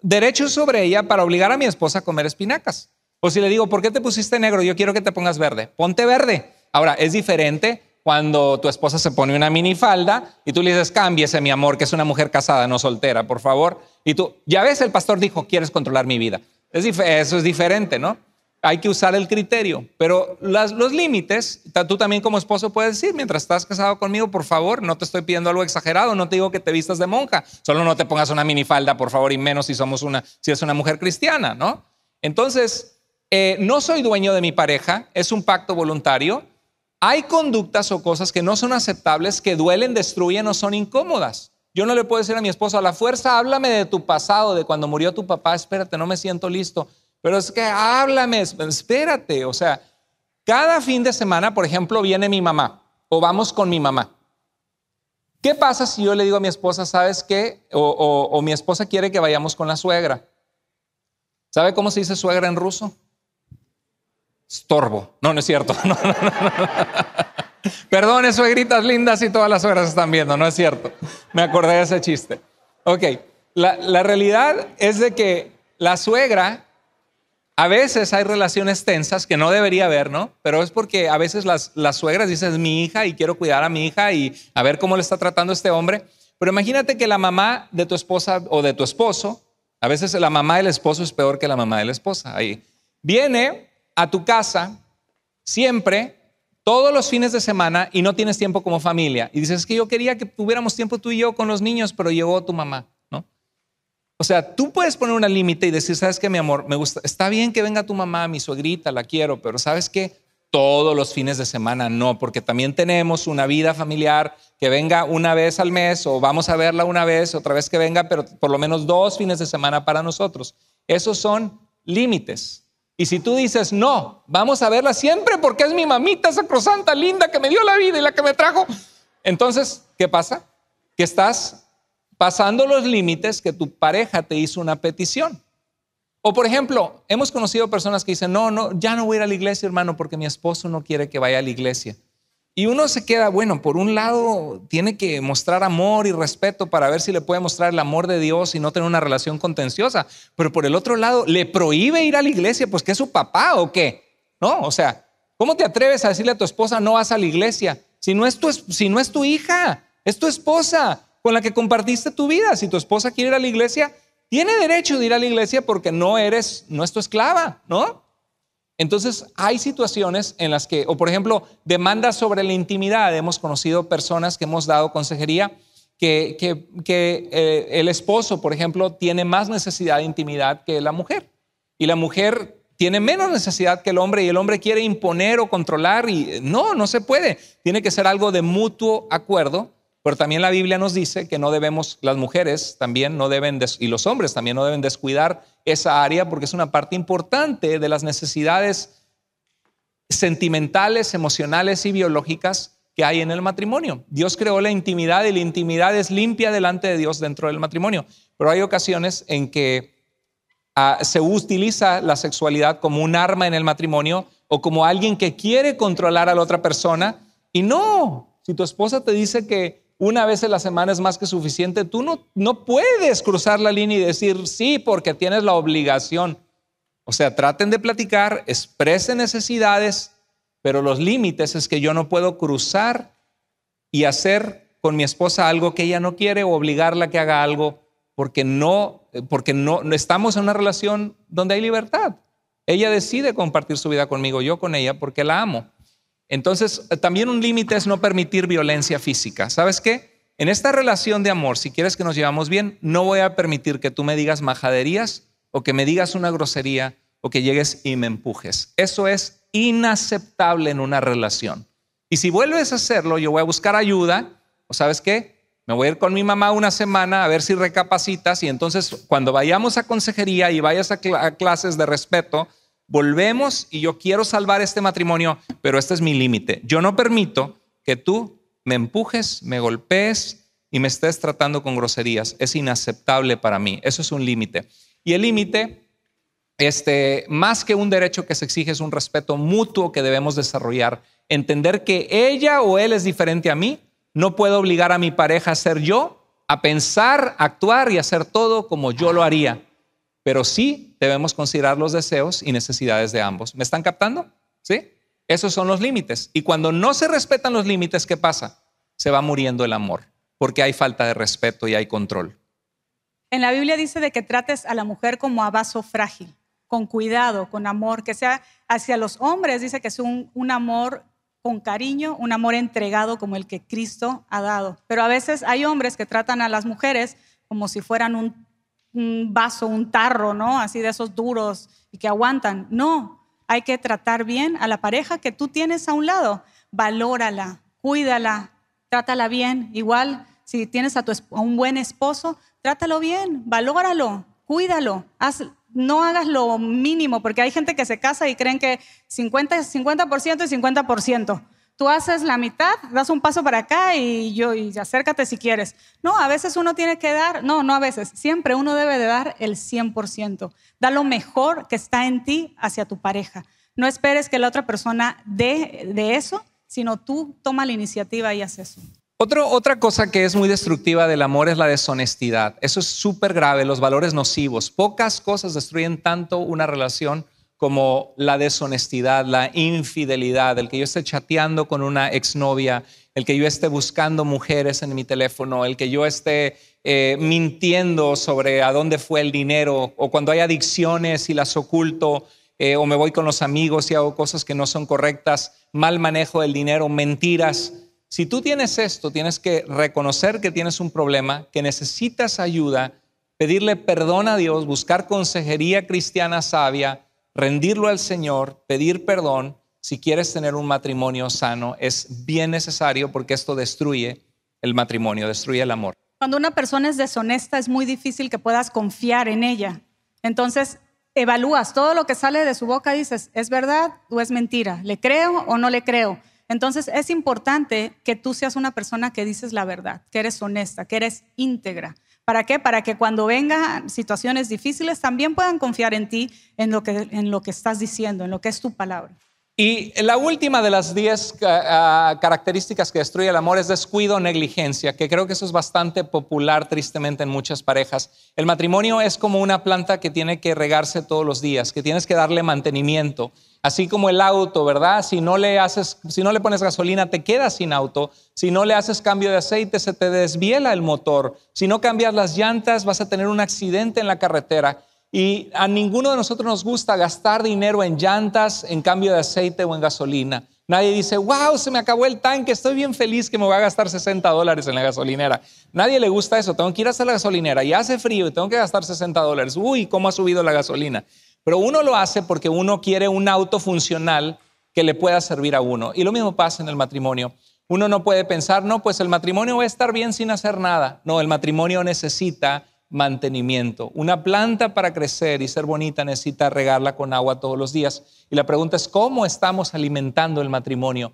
derecho sobre ella para obligar a mi esposa a comer espinacas. O si le digo, ¿por qué te pusiste negro? Yo quiero que te pongas verde. Ponte verde. Ahora, es diferente cuando tu esposa se pone una minifalda y tú le dices, cámbiese mi amor, que es una mujer casada, no soltera, por favor. Y tú, ya ves, el pastor dijo, quieres controlar mi vida. eso es diferente, ¿no? Hay que usar el criterio, pero los límites, tú también como esposo puedes decir, mientras estás casado conmigo, por favor, no te estoy pidiendo algo exagerado, no te digo que te vistas de monja, solo no te pongas una minifalda, por favor, y menos si somos una, si es una mujer cristiana, ¿no? Entonces, eh, no soy dueño de mi pareja, es un pacto voluntario, hay conductas o cosas que no son aceptables, que duelen, destruyen o son incómodas. Yo no le puedo decir a mi esposo, a la fuerza, háblame de tu pasado, de cuando murió tu papá, espérate, no me siento listo. Pero es que háblame, espérate. O sea, cada fin de semana, por ejemplo, viene mi mamá o vamos con mi mamá. ¿Qué pasa si yo le digo a mi esposa, sabes qué? o mi esposa quiere que vayamos con la suegra. ¿Sabe cómo se dice suegra en ruso? estorbo. No, no es cierto. *laughs* Perdone, suegritas lindas y todas las suegras están viendo, no es cierto. Me acordé de ese chiste. Ok, la, realidad es de que la suegra, a veces hay relaciones tensas que no debería haber, ¿no? Pero es porque a veces las, las suegras dicen, es mi hija y quiero cuidar a mi hija y a ver cómo le está tratando este hombre. Pero imagínate que la mamá de tu esposa o de tu esposo, a veces la mamá del esposo es peor que la mamá de la esposa. Ahí viene a tu casa siempre, todos los fines de semana, y no tienes tiempo como familia. Y dices, es que yo quería que tuviéramos tiempo tú y yo con los niños, pero llegó tu mamá, ¿no? O sea, tú puedes poner un límite y decir, sabes qué, mi amor, me gusta, está bien que venga tu mamá, mi suegrita, la quiero, pero sabes qué, todos los fines de semana no, porque también tenemos una vida familiar que venga una vez al mes o vamos a verla una vez, otra vez que venga, pero por lo menos dos fines de semana para nosotros. Esos son límites. Y si tú dices, no, vamos a verla siempre porque es mi mamita sacrosanta, linda, que me dio la vida y la que me trajo, entonces, ¿qué pasa? Que estás pasando los límites que tu pareja te hizo una petición. O por ejemplo, hemos conocido personas que dicen, no, no, ya no voy a ir a la iglesia, hermano, porque mi esposo no quiere que vaya a la iglesia. Y uno se queda, bueno, por un lado tiene que mostrar amor y respeto para ver si le puede mostrar el amor de Dios y no tener una relación contenciosa, pero por el otro lado le prohíbe ir a la iglesia, pues que es su papá o qué, ¿no? O sea, ¿cómo te atreves a decirle a tu esposa no vas a la iglesia si no es tu, si no es tu hija, es tu esposa con la que compartiste tu vida? Si tu esposa quiere ir a la iglesia, tiene derecho de ir a la iglesia porque no eres, no es tu esclava, ¿no? Entonces, hay situaciones en las que, o por ejemplo, demandas sobre la intimidad. Hemos conocido personas que hemos dado consejería que, eh, el esposo, por ejemplo, tiene más necesidad de intimidad que la mujer. Y la mujer tiene menos necesidad que el hombre y el hombre quiere imponer o controlar y no, no se puede. Tiene que ser algo de mutuo acuerdo pero también la Biblia nos dice que no debemos, las mujeres también no deben, y los hombres también no deben descuidar esa área porque es una parte importante de las necesidades sentimentales, emocionales y biológicas que hay en el matrimonio. Dios creó la intimidad y la intimidad es limpia delante de Dios dentro del matrimonio. Pero hay ocasiones en que ah, se utiliza la sexualidad como un arma en el matrimonio o como alguien que quiere controlar a la otra persona. Y no, si tu esposa te dice que una vez en la semana es más que suficiente, tú no, no puedes cruzar la línea y decir sí porque tienes la obligación. O sea, traten de platicar, expresen necesidades, pero los límites es que yo no puedo cruzar y hacer con mi esposa algo que ella no quiere o obligarla a que haga algo porque no, porque no estamos en una relación donde hay libertad. Ella decide compartir su vida conmigo, yo con ella, porque la amo. Entonces, eh, también un límite es no permitir violencia física. ¿Sabes qué? En esta relación de amor, si quieres que nos llevamos bien, no voy a permitir que tú me digas majaderías o que me digas una grosería o que llegues y me empujes. Eso es inaceptable en una relación. Y si vuelves a hacerlo, yo voy a buscar ayuda, o sabes qué, me voy a ir con mi mamá una semana a ver si recapacitas y entonces cuando vayamos a consejería y vayas a clases de respeto, volvemos y yo quiero salvar este matrimonio, pero este es mi límite. Yo no permito que tú me empujes, me golpees y me estés tratando con groserías. Es inaceptable para mí. Eso es un límite. Y el límite, este, más que un derecho que se exige, es un respeto mutuo que debemos desarrollar. Entender que ella o él es diferente a mí. No puedo obligar a mi pareja a ser yo, a pensar, actuar y hacer todo como yo lo haría. Pero sí debemos considerar los deseos y necesidades de ambos. ¿Me están captando? ¿Sí? Esos son los límites. Y cuando no se respetan los límites, ¿qué pasa? Se va muriendo el amor, porque hay falta de respeto y hay control. En la Biblia dice de que trates a la mujer como a vaso frágil, con cuidado, con amor, que sea hacia los hombres, dice que es un, un amor con cariño, un amor entregado como el que Cristo ha dado. Pero a veces hay hombres que tratan a las mujeres como si fueran un un vaso, un tarro, ¿no? Así de esos duros y que aguantan. No, hay que tratar bien a la pareja que tú tienes a un lado. Valórala, cuídala, trátala bien. Igual, si tienes a, tu, a un buen esposo, trátalo bien, valóralo, cuídalo. Haz, no hagas lo mínimo, porque hay gente que se casa y creen que 50 es 50% y 50% tú haces la mitad, das un paso para acá y yo y acércate si quieres. No, a veces uno tiene que dar, no, no a veces, siempre uno debe de dar el 100%. Da lo mejor que está en ti hacia tu pareja. No esperes que la otra persona dé de eso, sino tú toma la iniciativa y haz eso. otra cosa que es muy destructiva del amor es la deshonestidad. Eso es súper grave, los valores nocivos. Pocas cosas destruyen tanto una relación como la deshonestidad, la infidelidad, el que yo esté chateando con una exnovia, el que yo esté buscando mujeres en mi teléfono, el que yo esté eh, mintiendo sobre a dónde fue el dinero, o cuando hay adicciones y las oculto, eh, o me voy con los amigos y hago cosas que no son correctas, mal manejo del dinero, mentiras. Si tú tienes esto, tienes que reconocer que tienes un problema, que necesitas ayuda, pedirle perdón a Dios, buscar consejería cristiana sabia rendirlo al Señor, pedir perdón, si quieres tener un matrimonio sano, es bien necesario porque esto destruye el matrimonio, destruye el amor. Cuando una persona es deshonesta, es muy difícil que puedas confiar en ella. Entonces, evalúas todo lo que sale de su boca, dices, ¿es verdad o es mentira? ¿Le creo o no le creo? Entonces es importante que tú seas una persona que dices la verdad, que eres honesta, que eres íntegra. ¿Para qué? Para que cuando vengan situaciones difíciles también puedan confiar en ti, en lo que, en lo que estás diciendo, en lo que es tu palabra. Y la última de las 10 ah, características que destruye el amor es descuido, o negligencia, que creo que eso es bastante popular tristemente en muchas parejas. El matrimonio es como una planta que tiene que regarse todos los días, que tienes que darle mantenimiento. Así como el auto, ¿verdad? Si no le pones gasolina, te quedas sin auto. Si no le haces cambio de aceite, se te desviela el motor. Si no cambias las llantas, vas a tener un accidente en la carretera. Y a ninguno de nosotros nos gusta gastar dinero en llantas, en cambio de aceite o en gasolina. Nadie dice, wow, se me acabó el tanque, estoy bien feliz que me voy a gastar 60 dólares en la gasolinera. Nadie le gusta eso, tengo que ir hasta la gasolinera y hace frío y tengo que gastar 60 dólares. Uy, cómo ha subido la gasolina. Pero uno lo hace porque uno quiere un auto funcional que le pueda servir a uno. Y lo mismo pasa en el matrimonio. Uno no puede pensar, no, pues el matrimonio va a estar bien sin hacer nada. No, el matrimonio necesita mantenimiento. Una planta para crecer y ser bonita necesita regarla con agua todos los días. Y la pregunta es, ¿cómo estamos alimentando el matrimonio?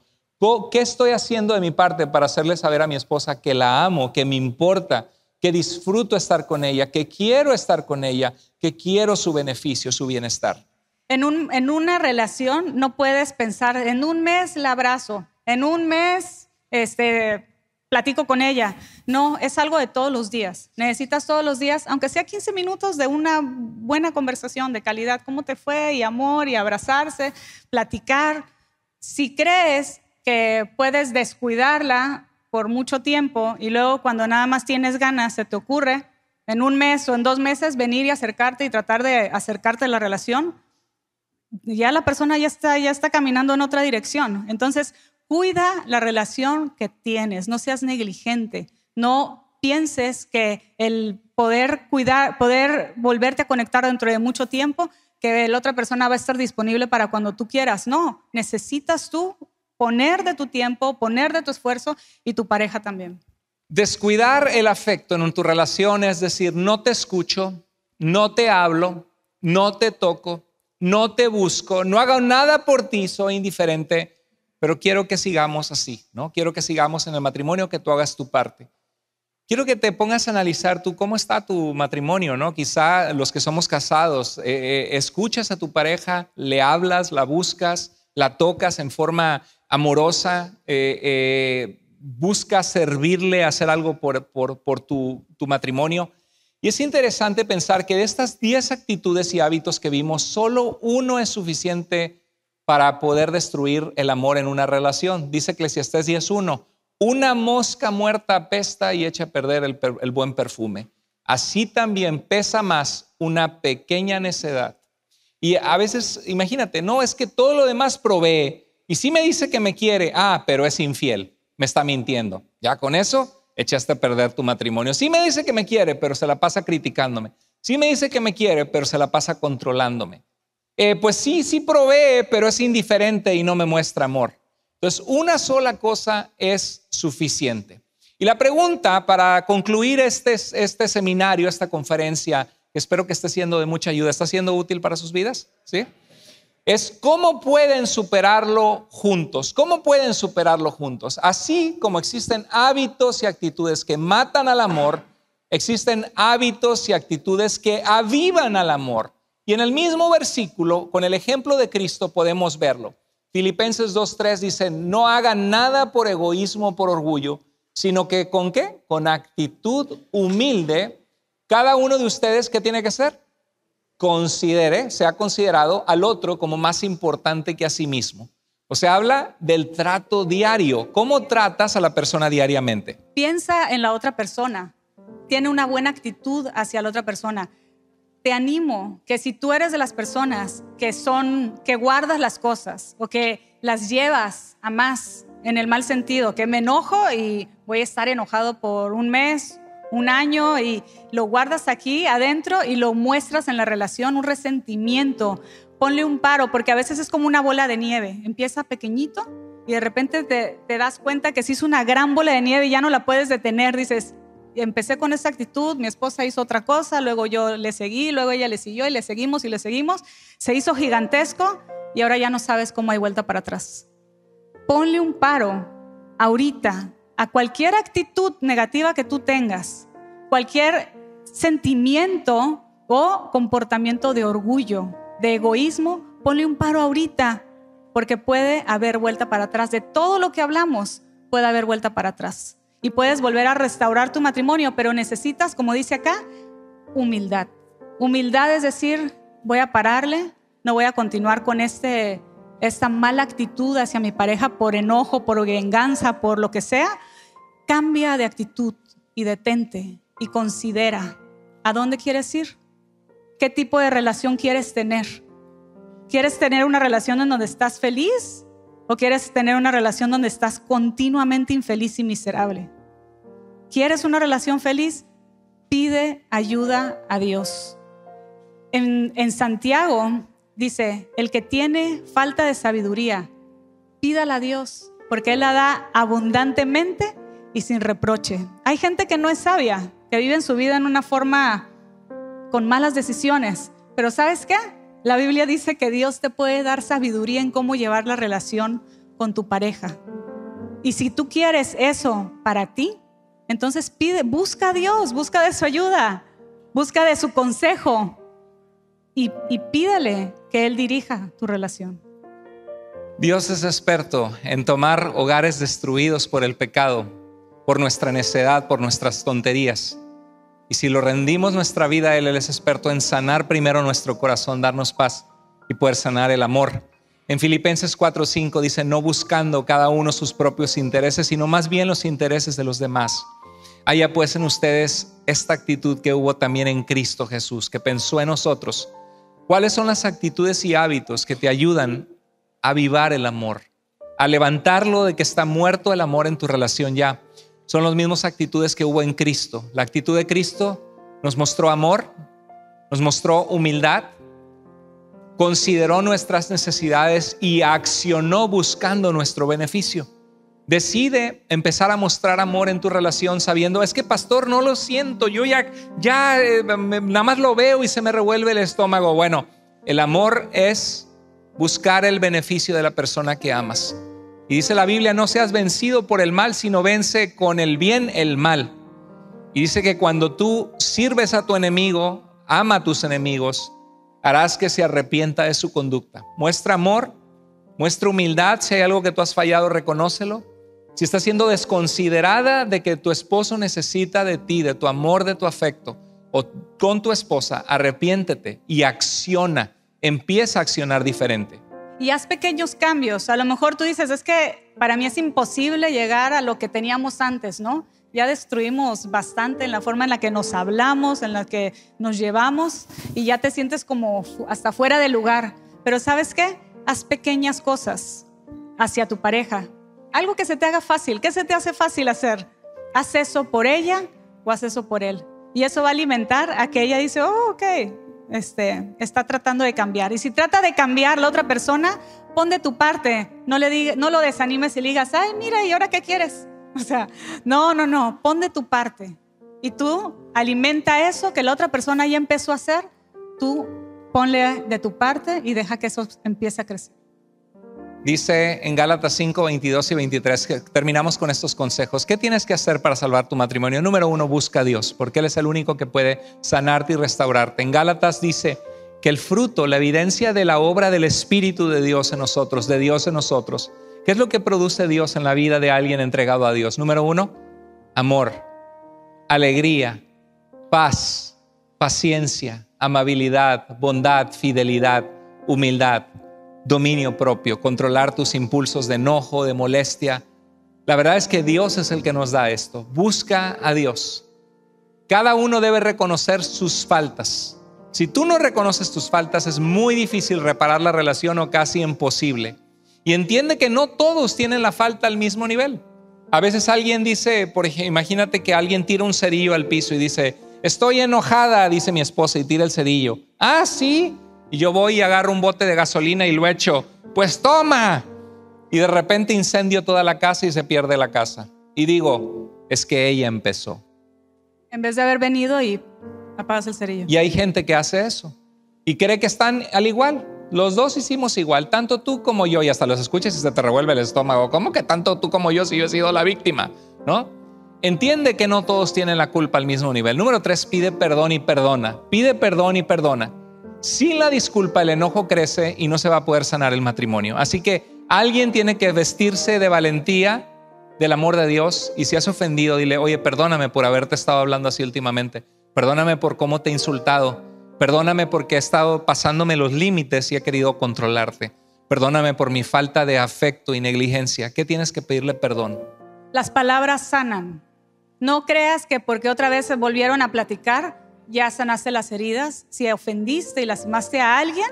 ¿Qué estoy haciendo de mi parte para hacerle saber a mi esposa que la amo, que me importa, que disfruto estar con ella, que quiero estar con ella, que quiero su beneficio, su bienestar. En, un, en una relación no puedes pensar, en un mes la abrazo, en un mes este, platico con ella. No, es algo de todos los días. Necesitas todos los días, aunque sea 15 minutos de una buena conversación de calidad, cómo te fue y amor y abrazarse, platicar. Si crees que puedes descuidarla, por mucho tiempo y luego cuando nada más tienes ganas, se te ocurre en un mes o en dos meses venir y acercarte y tratar de acercarte a la relación, ya la persona ya está, ya está caminando en otra dirección. Entonces, cuida la relación que tienes, no seas negligente, no pienses que el poder cuidar, poder volverte a conectar dentro de mucho tiempo, que la otra persona va a estar disponible para cuando tú quieras. No, necesitas tú poner de tu tiempo, poner de tu esfuerzo y tu pareja también. Descuidar el afecto en tu relación es decir, no te escucho, no te hablo, no te toco, no te busco, no hago nada por ti, soy indiferente, pero quiero que sigamos así, ¿no? Quiero que sigamos en el matrimonio, que tú hagas tu parte. Quiero que te pongas a analizar tú cómo está tu matrimonio, ¿no? Quizá los que somos casados, eh, eh, escuchas a tu pareja, le hablas, la buscas, la tocas en forma amorosa, eh, eh, busca servirle, hacer algo por, tu, matrimonio. Y es interesante pensar que de estas 10 actitudes y hábitos que vimos, solo uno es suficiente para poder destruir el amor en una relación. Dice Eclesiastes 10.1, una mosca muerta apesta y echa a perder el, el buen perfume. Así también pesa más una pequeña necedad. Y a veces, imagínate, no, es que todo lo demás provee, y si me dice que me quiere, ah, pero es infiel, me está mintiendo. Ya con eso echaste a perder tu matrimonio. Si me dice que me quiere, pero se la pasa criticándome. Si me dice que me quiere, pero se la pasa controlándome. Eh, pues sí, sí provee, pero es indiferente y no me muestra amor. Entonces, una sola cosa es suficiente. Y la pregunta para concluir este, este seminario, esta conferencia, espero que esté siendo de mucha ayuda, ¿está siendo útil para sus vidas? ¿Sí? es cómo pueden superarlo juntos, cómo pueden superarlo juntos. Así como existen hábitos y actitudes que matan al amor, existen hábitos y actitudes que avivan al amor. Y en el mismo versículo, con el ejemplo de Cristo, podemos verlo. Filipenses 2.3 dice, no hagan nada por egoísmo o por orgullo, sino que con qué? Con actitud humilde, cada uno de ustedes, ¿qué tiene que hacer? considere, se ha considerado al otro como más importante que a sí mismo. O sea, habla del trato diario. ¿Cómo tratas a la persona diariamente? Piensa en la otra persona. Tiene una buena actitud hacia la otra persona. Te animo que si tú eres de las personas que son, que guardas las cosas o que las llevas a más en el mal sentido, que me enojo y voy a estar enojado por un mes un año y lo guardas aquí adentro y lo muestras en la relación, un resentimiento. Ponle un paro, porque a veces es como una bola de nieve. Empieza pequeñito y de repente te, das cuenta que se hizo una gran bola de nieve y ya no la puedes detener. Dices, empecé con esa actitud, mi esposa hizo otra cosa, luego yo le seguí, luego ella le siguió y le seguimos y le seguimos. Se hizo gigantesco y ahora ya no sabes cómo hay vuelta para atrás. Ponle un paro ahorita a cualquier actitud negativa que tú tengas, cualquier sentimiento o comportamiento de orgullo, de egoísmo, ponle un paro ahorita, porque puede haber vuelta para atrás. De todo lo que hablamos, puede haber vuelta para atrás. Y puedes volver a restaurar tu matrimonio, pero necesitas, como dice acá, humildad. Humildad es decir, voy a pararle, no voy a continuar con este, esta mala actitud hacia mi pareja por enojo, por venganza, por lo que sea, Cambia de actitud y detente y considera a dónde quieres ir, qué tipo de relación quieres tener. ¿Quieres tener una relación en donde estás feliz o quieres tener una relación donde estás continuamente infeliz y miserable? ¿Quieres una relación feliz? Pide ayuda a Dios. En, en Santiago dice, el que tiene falta de sabiduría, pídala a Dios, porque Él la da abundantemente y sin reproche. Hay gente que no es sabia, que vive en su vida en una forma con malas decisiones, pero ¿sabes qué? La Biblia dice que Dios te puede dar sabiduría en cómo llevar la relación con tu pareja. Y si tú quieres eso para ti, entonces pide, busca a Dios, busca de su ayuda, busca de su consejo y, y pídele que Él dirija tu relación. Dios es experto en tomar hogares destruidos por el pecado por nuestra necedad, por nuestras tonterías. Y si lo rendimos nuestra vida, Él, Él es experto en sanar primero nuestro corazón, darnos paz y poder sanar el amor. En Filipenses 4:5 dice, no buscando cada uno sus propios intereses, sino más bien los intereses de los demás. Allá pues en ustedes esta actitud que hubo también en Cristo Jesús, que pensó en nosotros. ¿Cuáles son las actitudes y hábitos que te ayudan a avivar el amor? A levantarlo de que está muerto el amor en tu relación ya son las mismas actitudes que hubo en Cristo. La actitud de Cristo nos mostró amor, nos mostró humildad, consideró nuestras necesidades y accionó buscando nuestro beneficio. Decide empezar a mostrar amor en tu relación sabiendo, es que pastor, no lo siento, yo ya, ya eh, nada más lo veo y se me revuelve el estómago. Bueno, el amor es buscar el beneficio de la persona que amas. Y dice la Biblia, no seas vencido por el mal, sino vence con el bien el mal. Y dice que cuando tú sirves a tu enemigo, ama a tus enemigos, harás que se arrepienta de su conducta. Muestra amor, muestra humildad, si hay algo que tú has fallado, reconócelo. Si estás siendo desconsiderada de que tu esposo necesita de ti, de tu amor, de tu afecto, o con tu esposa, arrepiéntete y acciona, empieza a accionar diferente y haz pequeños cambios. A lo mejor tú dices, es que para mí es imposible llegar a lo que teníamos antes, ¿no? Ya destruimos bastante en la forma en la que nos hablamos, en la que nos llevamos y ya te sientes como hasta fuera de lugar. Pero sabes qué? Haz pequeñas cosas hacia tu pareja. Algo que se te haga fácil. ¿Qué se te hace fácil hacer? Haz eso por ella o haz eso por él. Y eso va a alimentar a que ella dice, oh, ok, este, está tratando de cambiar. Y si trata de cambiar la otra persona, pon de tu parte. No, le no lo desanimes y digas, ay, mira, ¿y ahora qué quieres? *laughs* O sea, no, no, no, pon de tu parte. Y tú alimenta eso que la otra persona ya empezó a hacer, tú ponle de tu parte y deja que eso empiece a crecer. Dice en Gálatas 5, 22 y 23, que terminamos con estos consejos. ¿Qué tienes que hacer para salvar tu matrimonio? Número uno, busca a Dios, porque Él es el único que puede sanarte y restaurarte. En Gálatas dice que el fruto, la evidencia de la obra del Espíritu de Dios en nosotros, de Dios en nosotros, ¿qué es lo que produce Dios en la vida de alguien entregado a Dios? Número uno, amor, alegría, paz, paciencia, amabilidad, bondad, fidelidad, humildad dominio propio, controlar tus impulsos de enojo, de molestia. La verdad es que Dios es el que nos da esto. Busca a Dios. Cada uno debe reconocer sus faltas. Si tú no reconoces tus faltas, es muy difícil reparar la relación o casi imposible. Y entiende que no todos tienen la falta al mismo nivel. A veces alguien dice, por ejemplo, imagínate que alguien tira un cerillo al piso y dice, estoy enojada, dice mi esposa, y tira el cerillo. Ah, sí, y yo voy y agarro un bote de gasolina y lo echo. Pues toma. Y de repente incendio toda la casa y se pierde la casa. Y digo, es que ella empezó. En vez de haber venido y apagas el cerillo. Y hay gente que hace eso. Y cree que están al igual. Los dos hicimos igual, tanto tú como yo, y hasta los escuches y se te revuelve el estómago. ¿Cómo que tanto tú como yo si yo he sido la víctima? ¿No? Entiende que no todos tienen la culpa al mismo nivel. Número tres, pide perdón y perdona. Pide perdón y perdona. Sin la disculpa el enojo crece y no se va a poder sanar el matrimonio. Así que alguien tiene que vestirse de valentía del amor de Dios y si has ofendido, dile, oye, perdóname por haberte estado hablando así últimamente, perdóname por cómo te he insultado, perdóname porque he estado pasándome los límites y he querido controlarte, perdóname por mi falta de afecto y negligencia. ¿Qué tienes que pedirle perdón? Las palabras sanan. No creas que porque otra vez se volvieron a platicar, ya sanaste las heridas. Si ofendiste y lastimaste a alguien,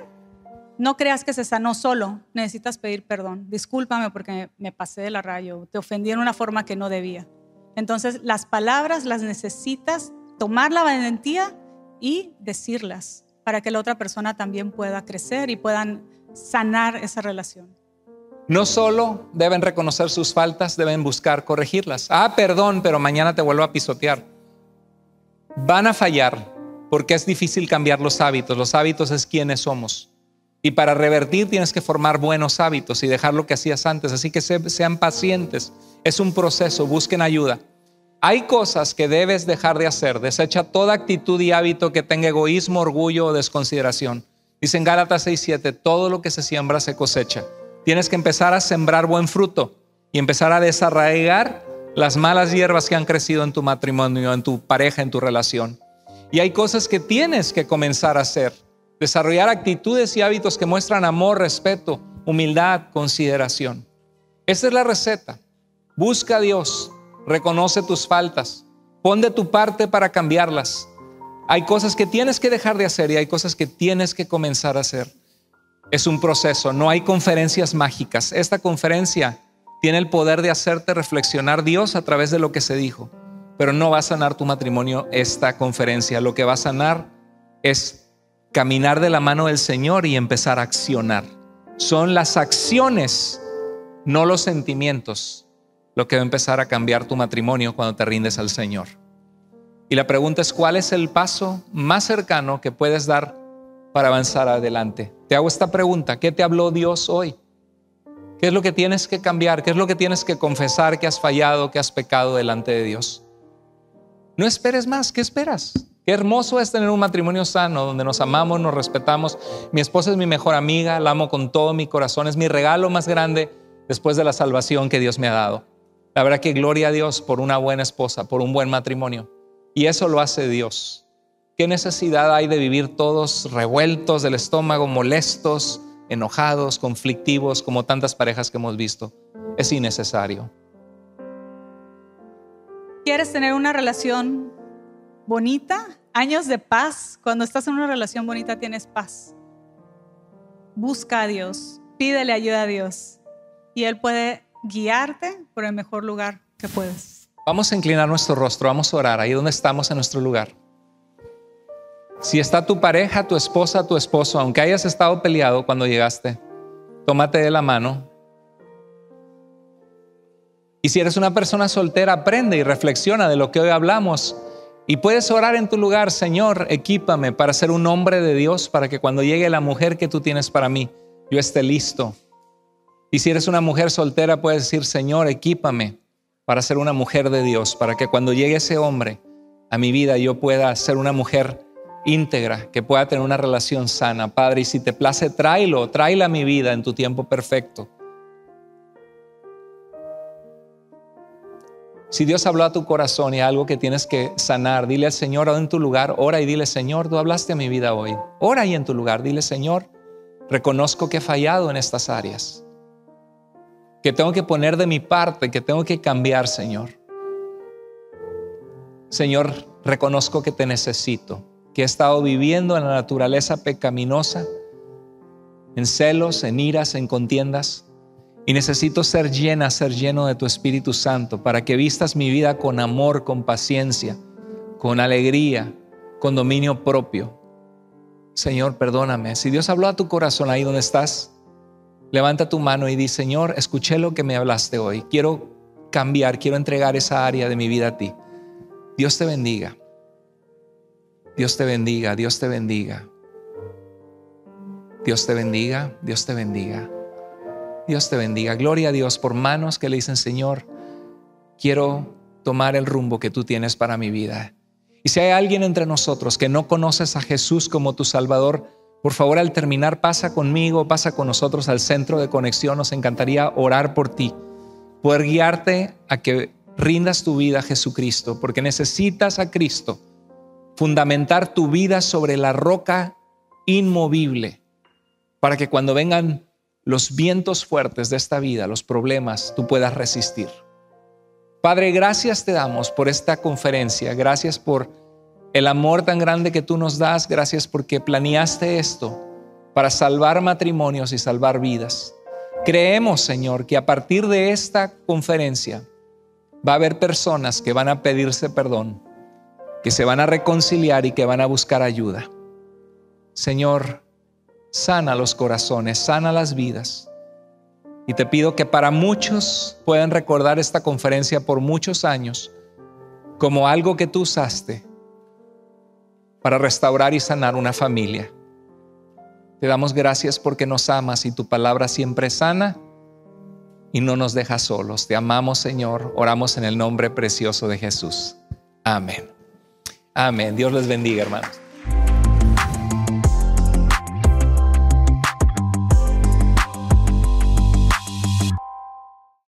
no creas que se sanó solo. Necesitas pedir perdón. Discúlpame porque me pasé de la raya, Te ofendí en una forma que no debía. Entonces, las palabras las necesitas tomar la valentía y decirlas para que la otra persona también pueda crecer y puedan sanar esa relación. No solo deben reconocer sus faltas, deben buscar corregirlas. Ah, perdón, pero mañana te vuelvo a pisotear. Van a fallar porque es difícil cambiar los hábitos. Los hábitos es quienes somos. Y para revertir tienes que formar buenos hábitos y dejar lo que hacías antes. Así que sean pacientes. Es un proceso. Busquen ayuda. Hay cosas que debes dejar de hacer. Desecha toda actitud y hábito que tenga egoísmo, orgullo o desconsideración. Dicen Gálatas 6:7, todo lo que se siembra se cosecha. Tienes que empezar a sembrar buen fruto y empezar a desarraigar las malas hierbas que han crecido en tu matrimonio, en tu pareja, en tu relación. Y hay cosas que tienes que comenzar a hacer. Desarrollar actitudes y hábitos que muestran amor, respeto, humildad, consideración. Esa es la receta. Busca a Dios, reconoce tus faltas, pon de tu parte para cambiarlas. Hay cosas que tienes que dejar de hacer y hay cosas que tienes que comenzar a hacer. Es un proceso, no hay conferencias mágicas. Esta conferencia tiene el poder de hacerte reflexionar Dios a través de lo que se dijo, pero no va a sanar tu matrimonio esta conferencia. Lo que va a sanar es caminar de la mano del Señor y empezar a accionar. Son las acciones, no los sentimientos, lo que va a empezar a cambiar tu matrimonio cuando te rindes al Señor. Y la pregunta es, ¿cuál es el paso más cercano que puedes dar para avanzar adelante? Te hago esta pregunta, ¿qué te habló Dios hoy? ¿Qué es lo que tienes que cambiar? ¿Qué es lo que tienes que confesar que has fallado, que has pecado delante de Dios? No esperes más, ¿qué esperas? Qué hermoso es tener un matrimonio sano donde nos amamos, nos respetamos. Mi esposa es mi mejor amiga, la amo con todo mi corazón, es mi regalo más grande después de la salvación que Dios me ha dado. La verdad que gloria a Dios por una buena esposa, por un buen matrimonio. Y eso lo hace Dios. ¿Qué necesidad hay de vivir todos revueltos del estómago, molestos, enojados, conflictivos, como tantas parejas que hemos visto. Es innecesario. ¿Quieres tener una relación bonita? Años de paz. Cuando estás en una relación bonita tienes paz. Busca a Dios, pídele ayuda a Dios y Él puede guiarte por el mejor lugar que puedes. Vamos a inclinar nuestro rostro, vamos a orar ahí donde estamos en nuestro lugar. Si está tu pareja, tu esposa, tu esposo, aunque hayas estado peleado cuando llegaste, tómate de la mano. Y si eres una persona soltera, aprende y reflexiona de lo que hoy hablamos. Y puedes orar en tu lugar, Señor, equípame para ser un hombre de Dios, para que cuando llegue la mujer que tú tienes para mí, yo esté listo. Y si eres una mujer soltera, puedes decir, Señor, equípame para ser una mujer de Dios, para que cuando llegue ese hombre a mi vida, yo pueda ser una mujer íntegra, que pueda tener una relación sana. Padre, y si te place, tráelo, tráela a mi vida en tu tiempo perfecto. Si Dios habló a tu corazón y algo que tienes que sanar, dile al Señor en tu lugar, ora y dile, Señor, tú hablaste a mi vida hoy. Ora y en tu lugar, dile, Señor, reconozco que he fallado en estas áreas, que tengo que poner de mi parte, que tengo que cambiar, Señor. Señor, reconozco que te necesito que he estado viviendo en la naturaleza pecaminosa, en celos, en iras, en contiendas. Y necesito ser llena, ser lleno de tu Espíritu Santo, para que vistas mi vida con amor, con paciencia, con alegría, con dominio propio. Señor, perdóname. Si Dios habló a tu corazón ahí donde estás, levanta tu mano y di, Señor, escuché lo que me hablaste hoy. Quiero cambiar, quiero entregar esa área de mi vida a ti. Dios te bendiga. Dios te bendiga, Dios te bendiga. Dios te bendiga, Dios te bendiga. Dios te bendiga. Gloria a Dios por manos que le dicen, Señor, quiero tomar el rumbo que tú tienes para mi vida. Y si hay alguien entre nosotros que no conoces a Jesús como tu Salvador, por favor al terminar pasa conmigo, pasa con nosotros al centro de conexión. Nos encantaría orar por ti, poder guiarte a que rindas tu vida a Jesucristo, porque necesitas a Cristo fundamentar tu vida sobre la roca inmovible, para que cuando vengan los vientos fuertes de esta vida, los problemas, tú puedas resistir. Padre, gracias te damos por esta conferencia, gracias por el amor tan grande que tú nos das, gracias porque planeaste esto para salvar matrimonios y salvar vidas. Creemos, Señor, que a partir de esta conferencia va a haber personas que van a pedirse perdón que se van a reconciliar y que van a buscar ayuda. Señor, sana los corazones, sana las vidas. Y te pido que para muchos puedan recordar esta conferencia por muchos años como algo que tú usaste para restaurar y sanar una familia. Te damos gracias porque nos amas y tu palabra siempre sana y no nos deja solos. Te amamos, Señor. Oramos en el nombre precioso de Jesús. Amén. Amén. Dios les bendiga, hermanos.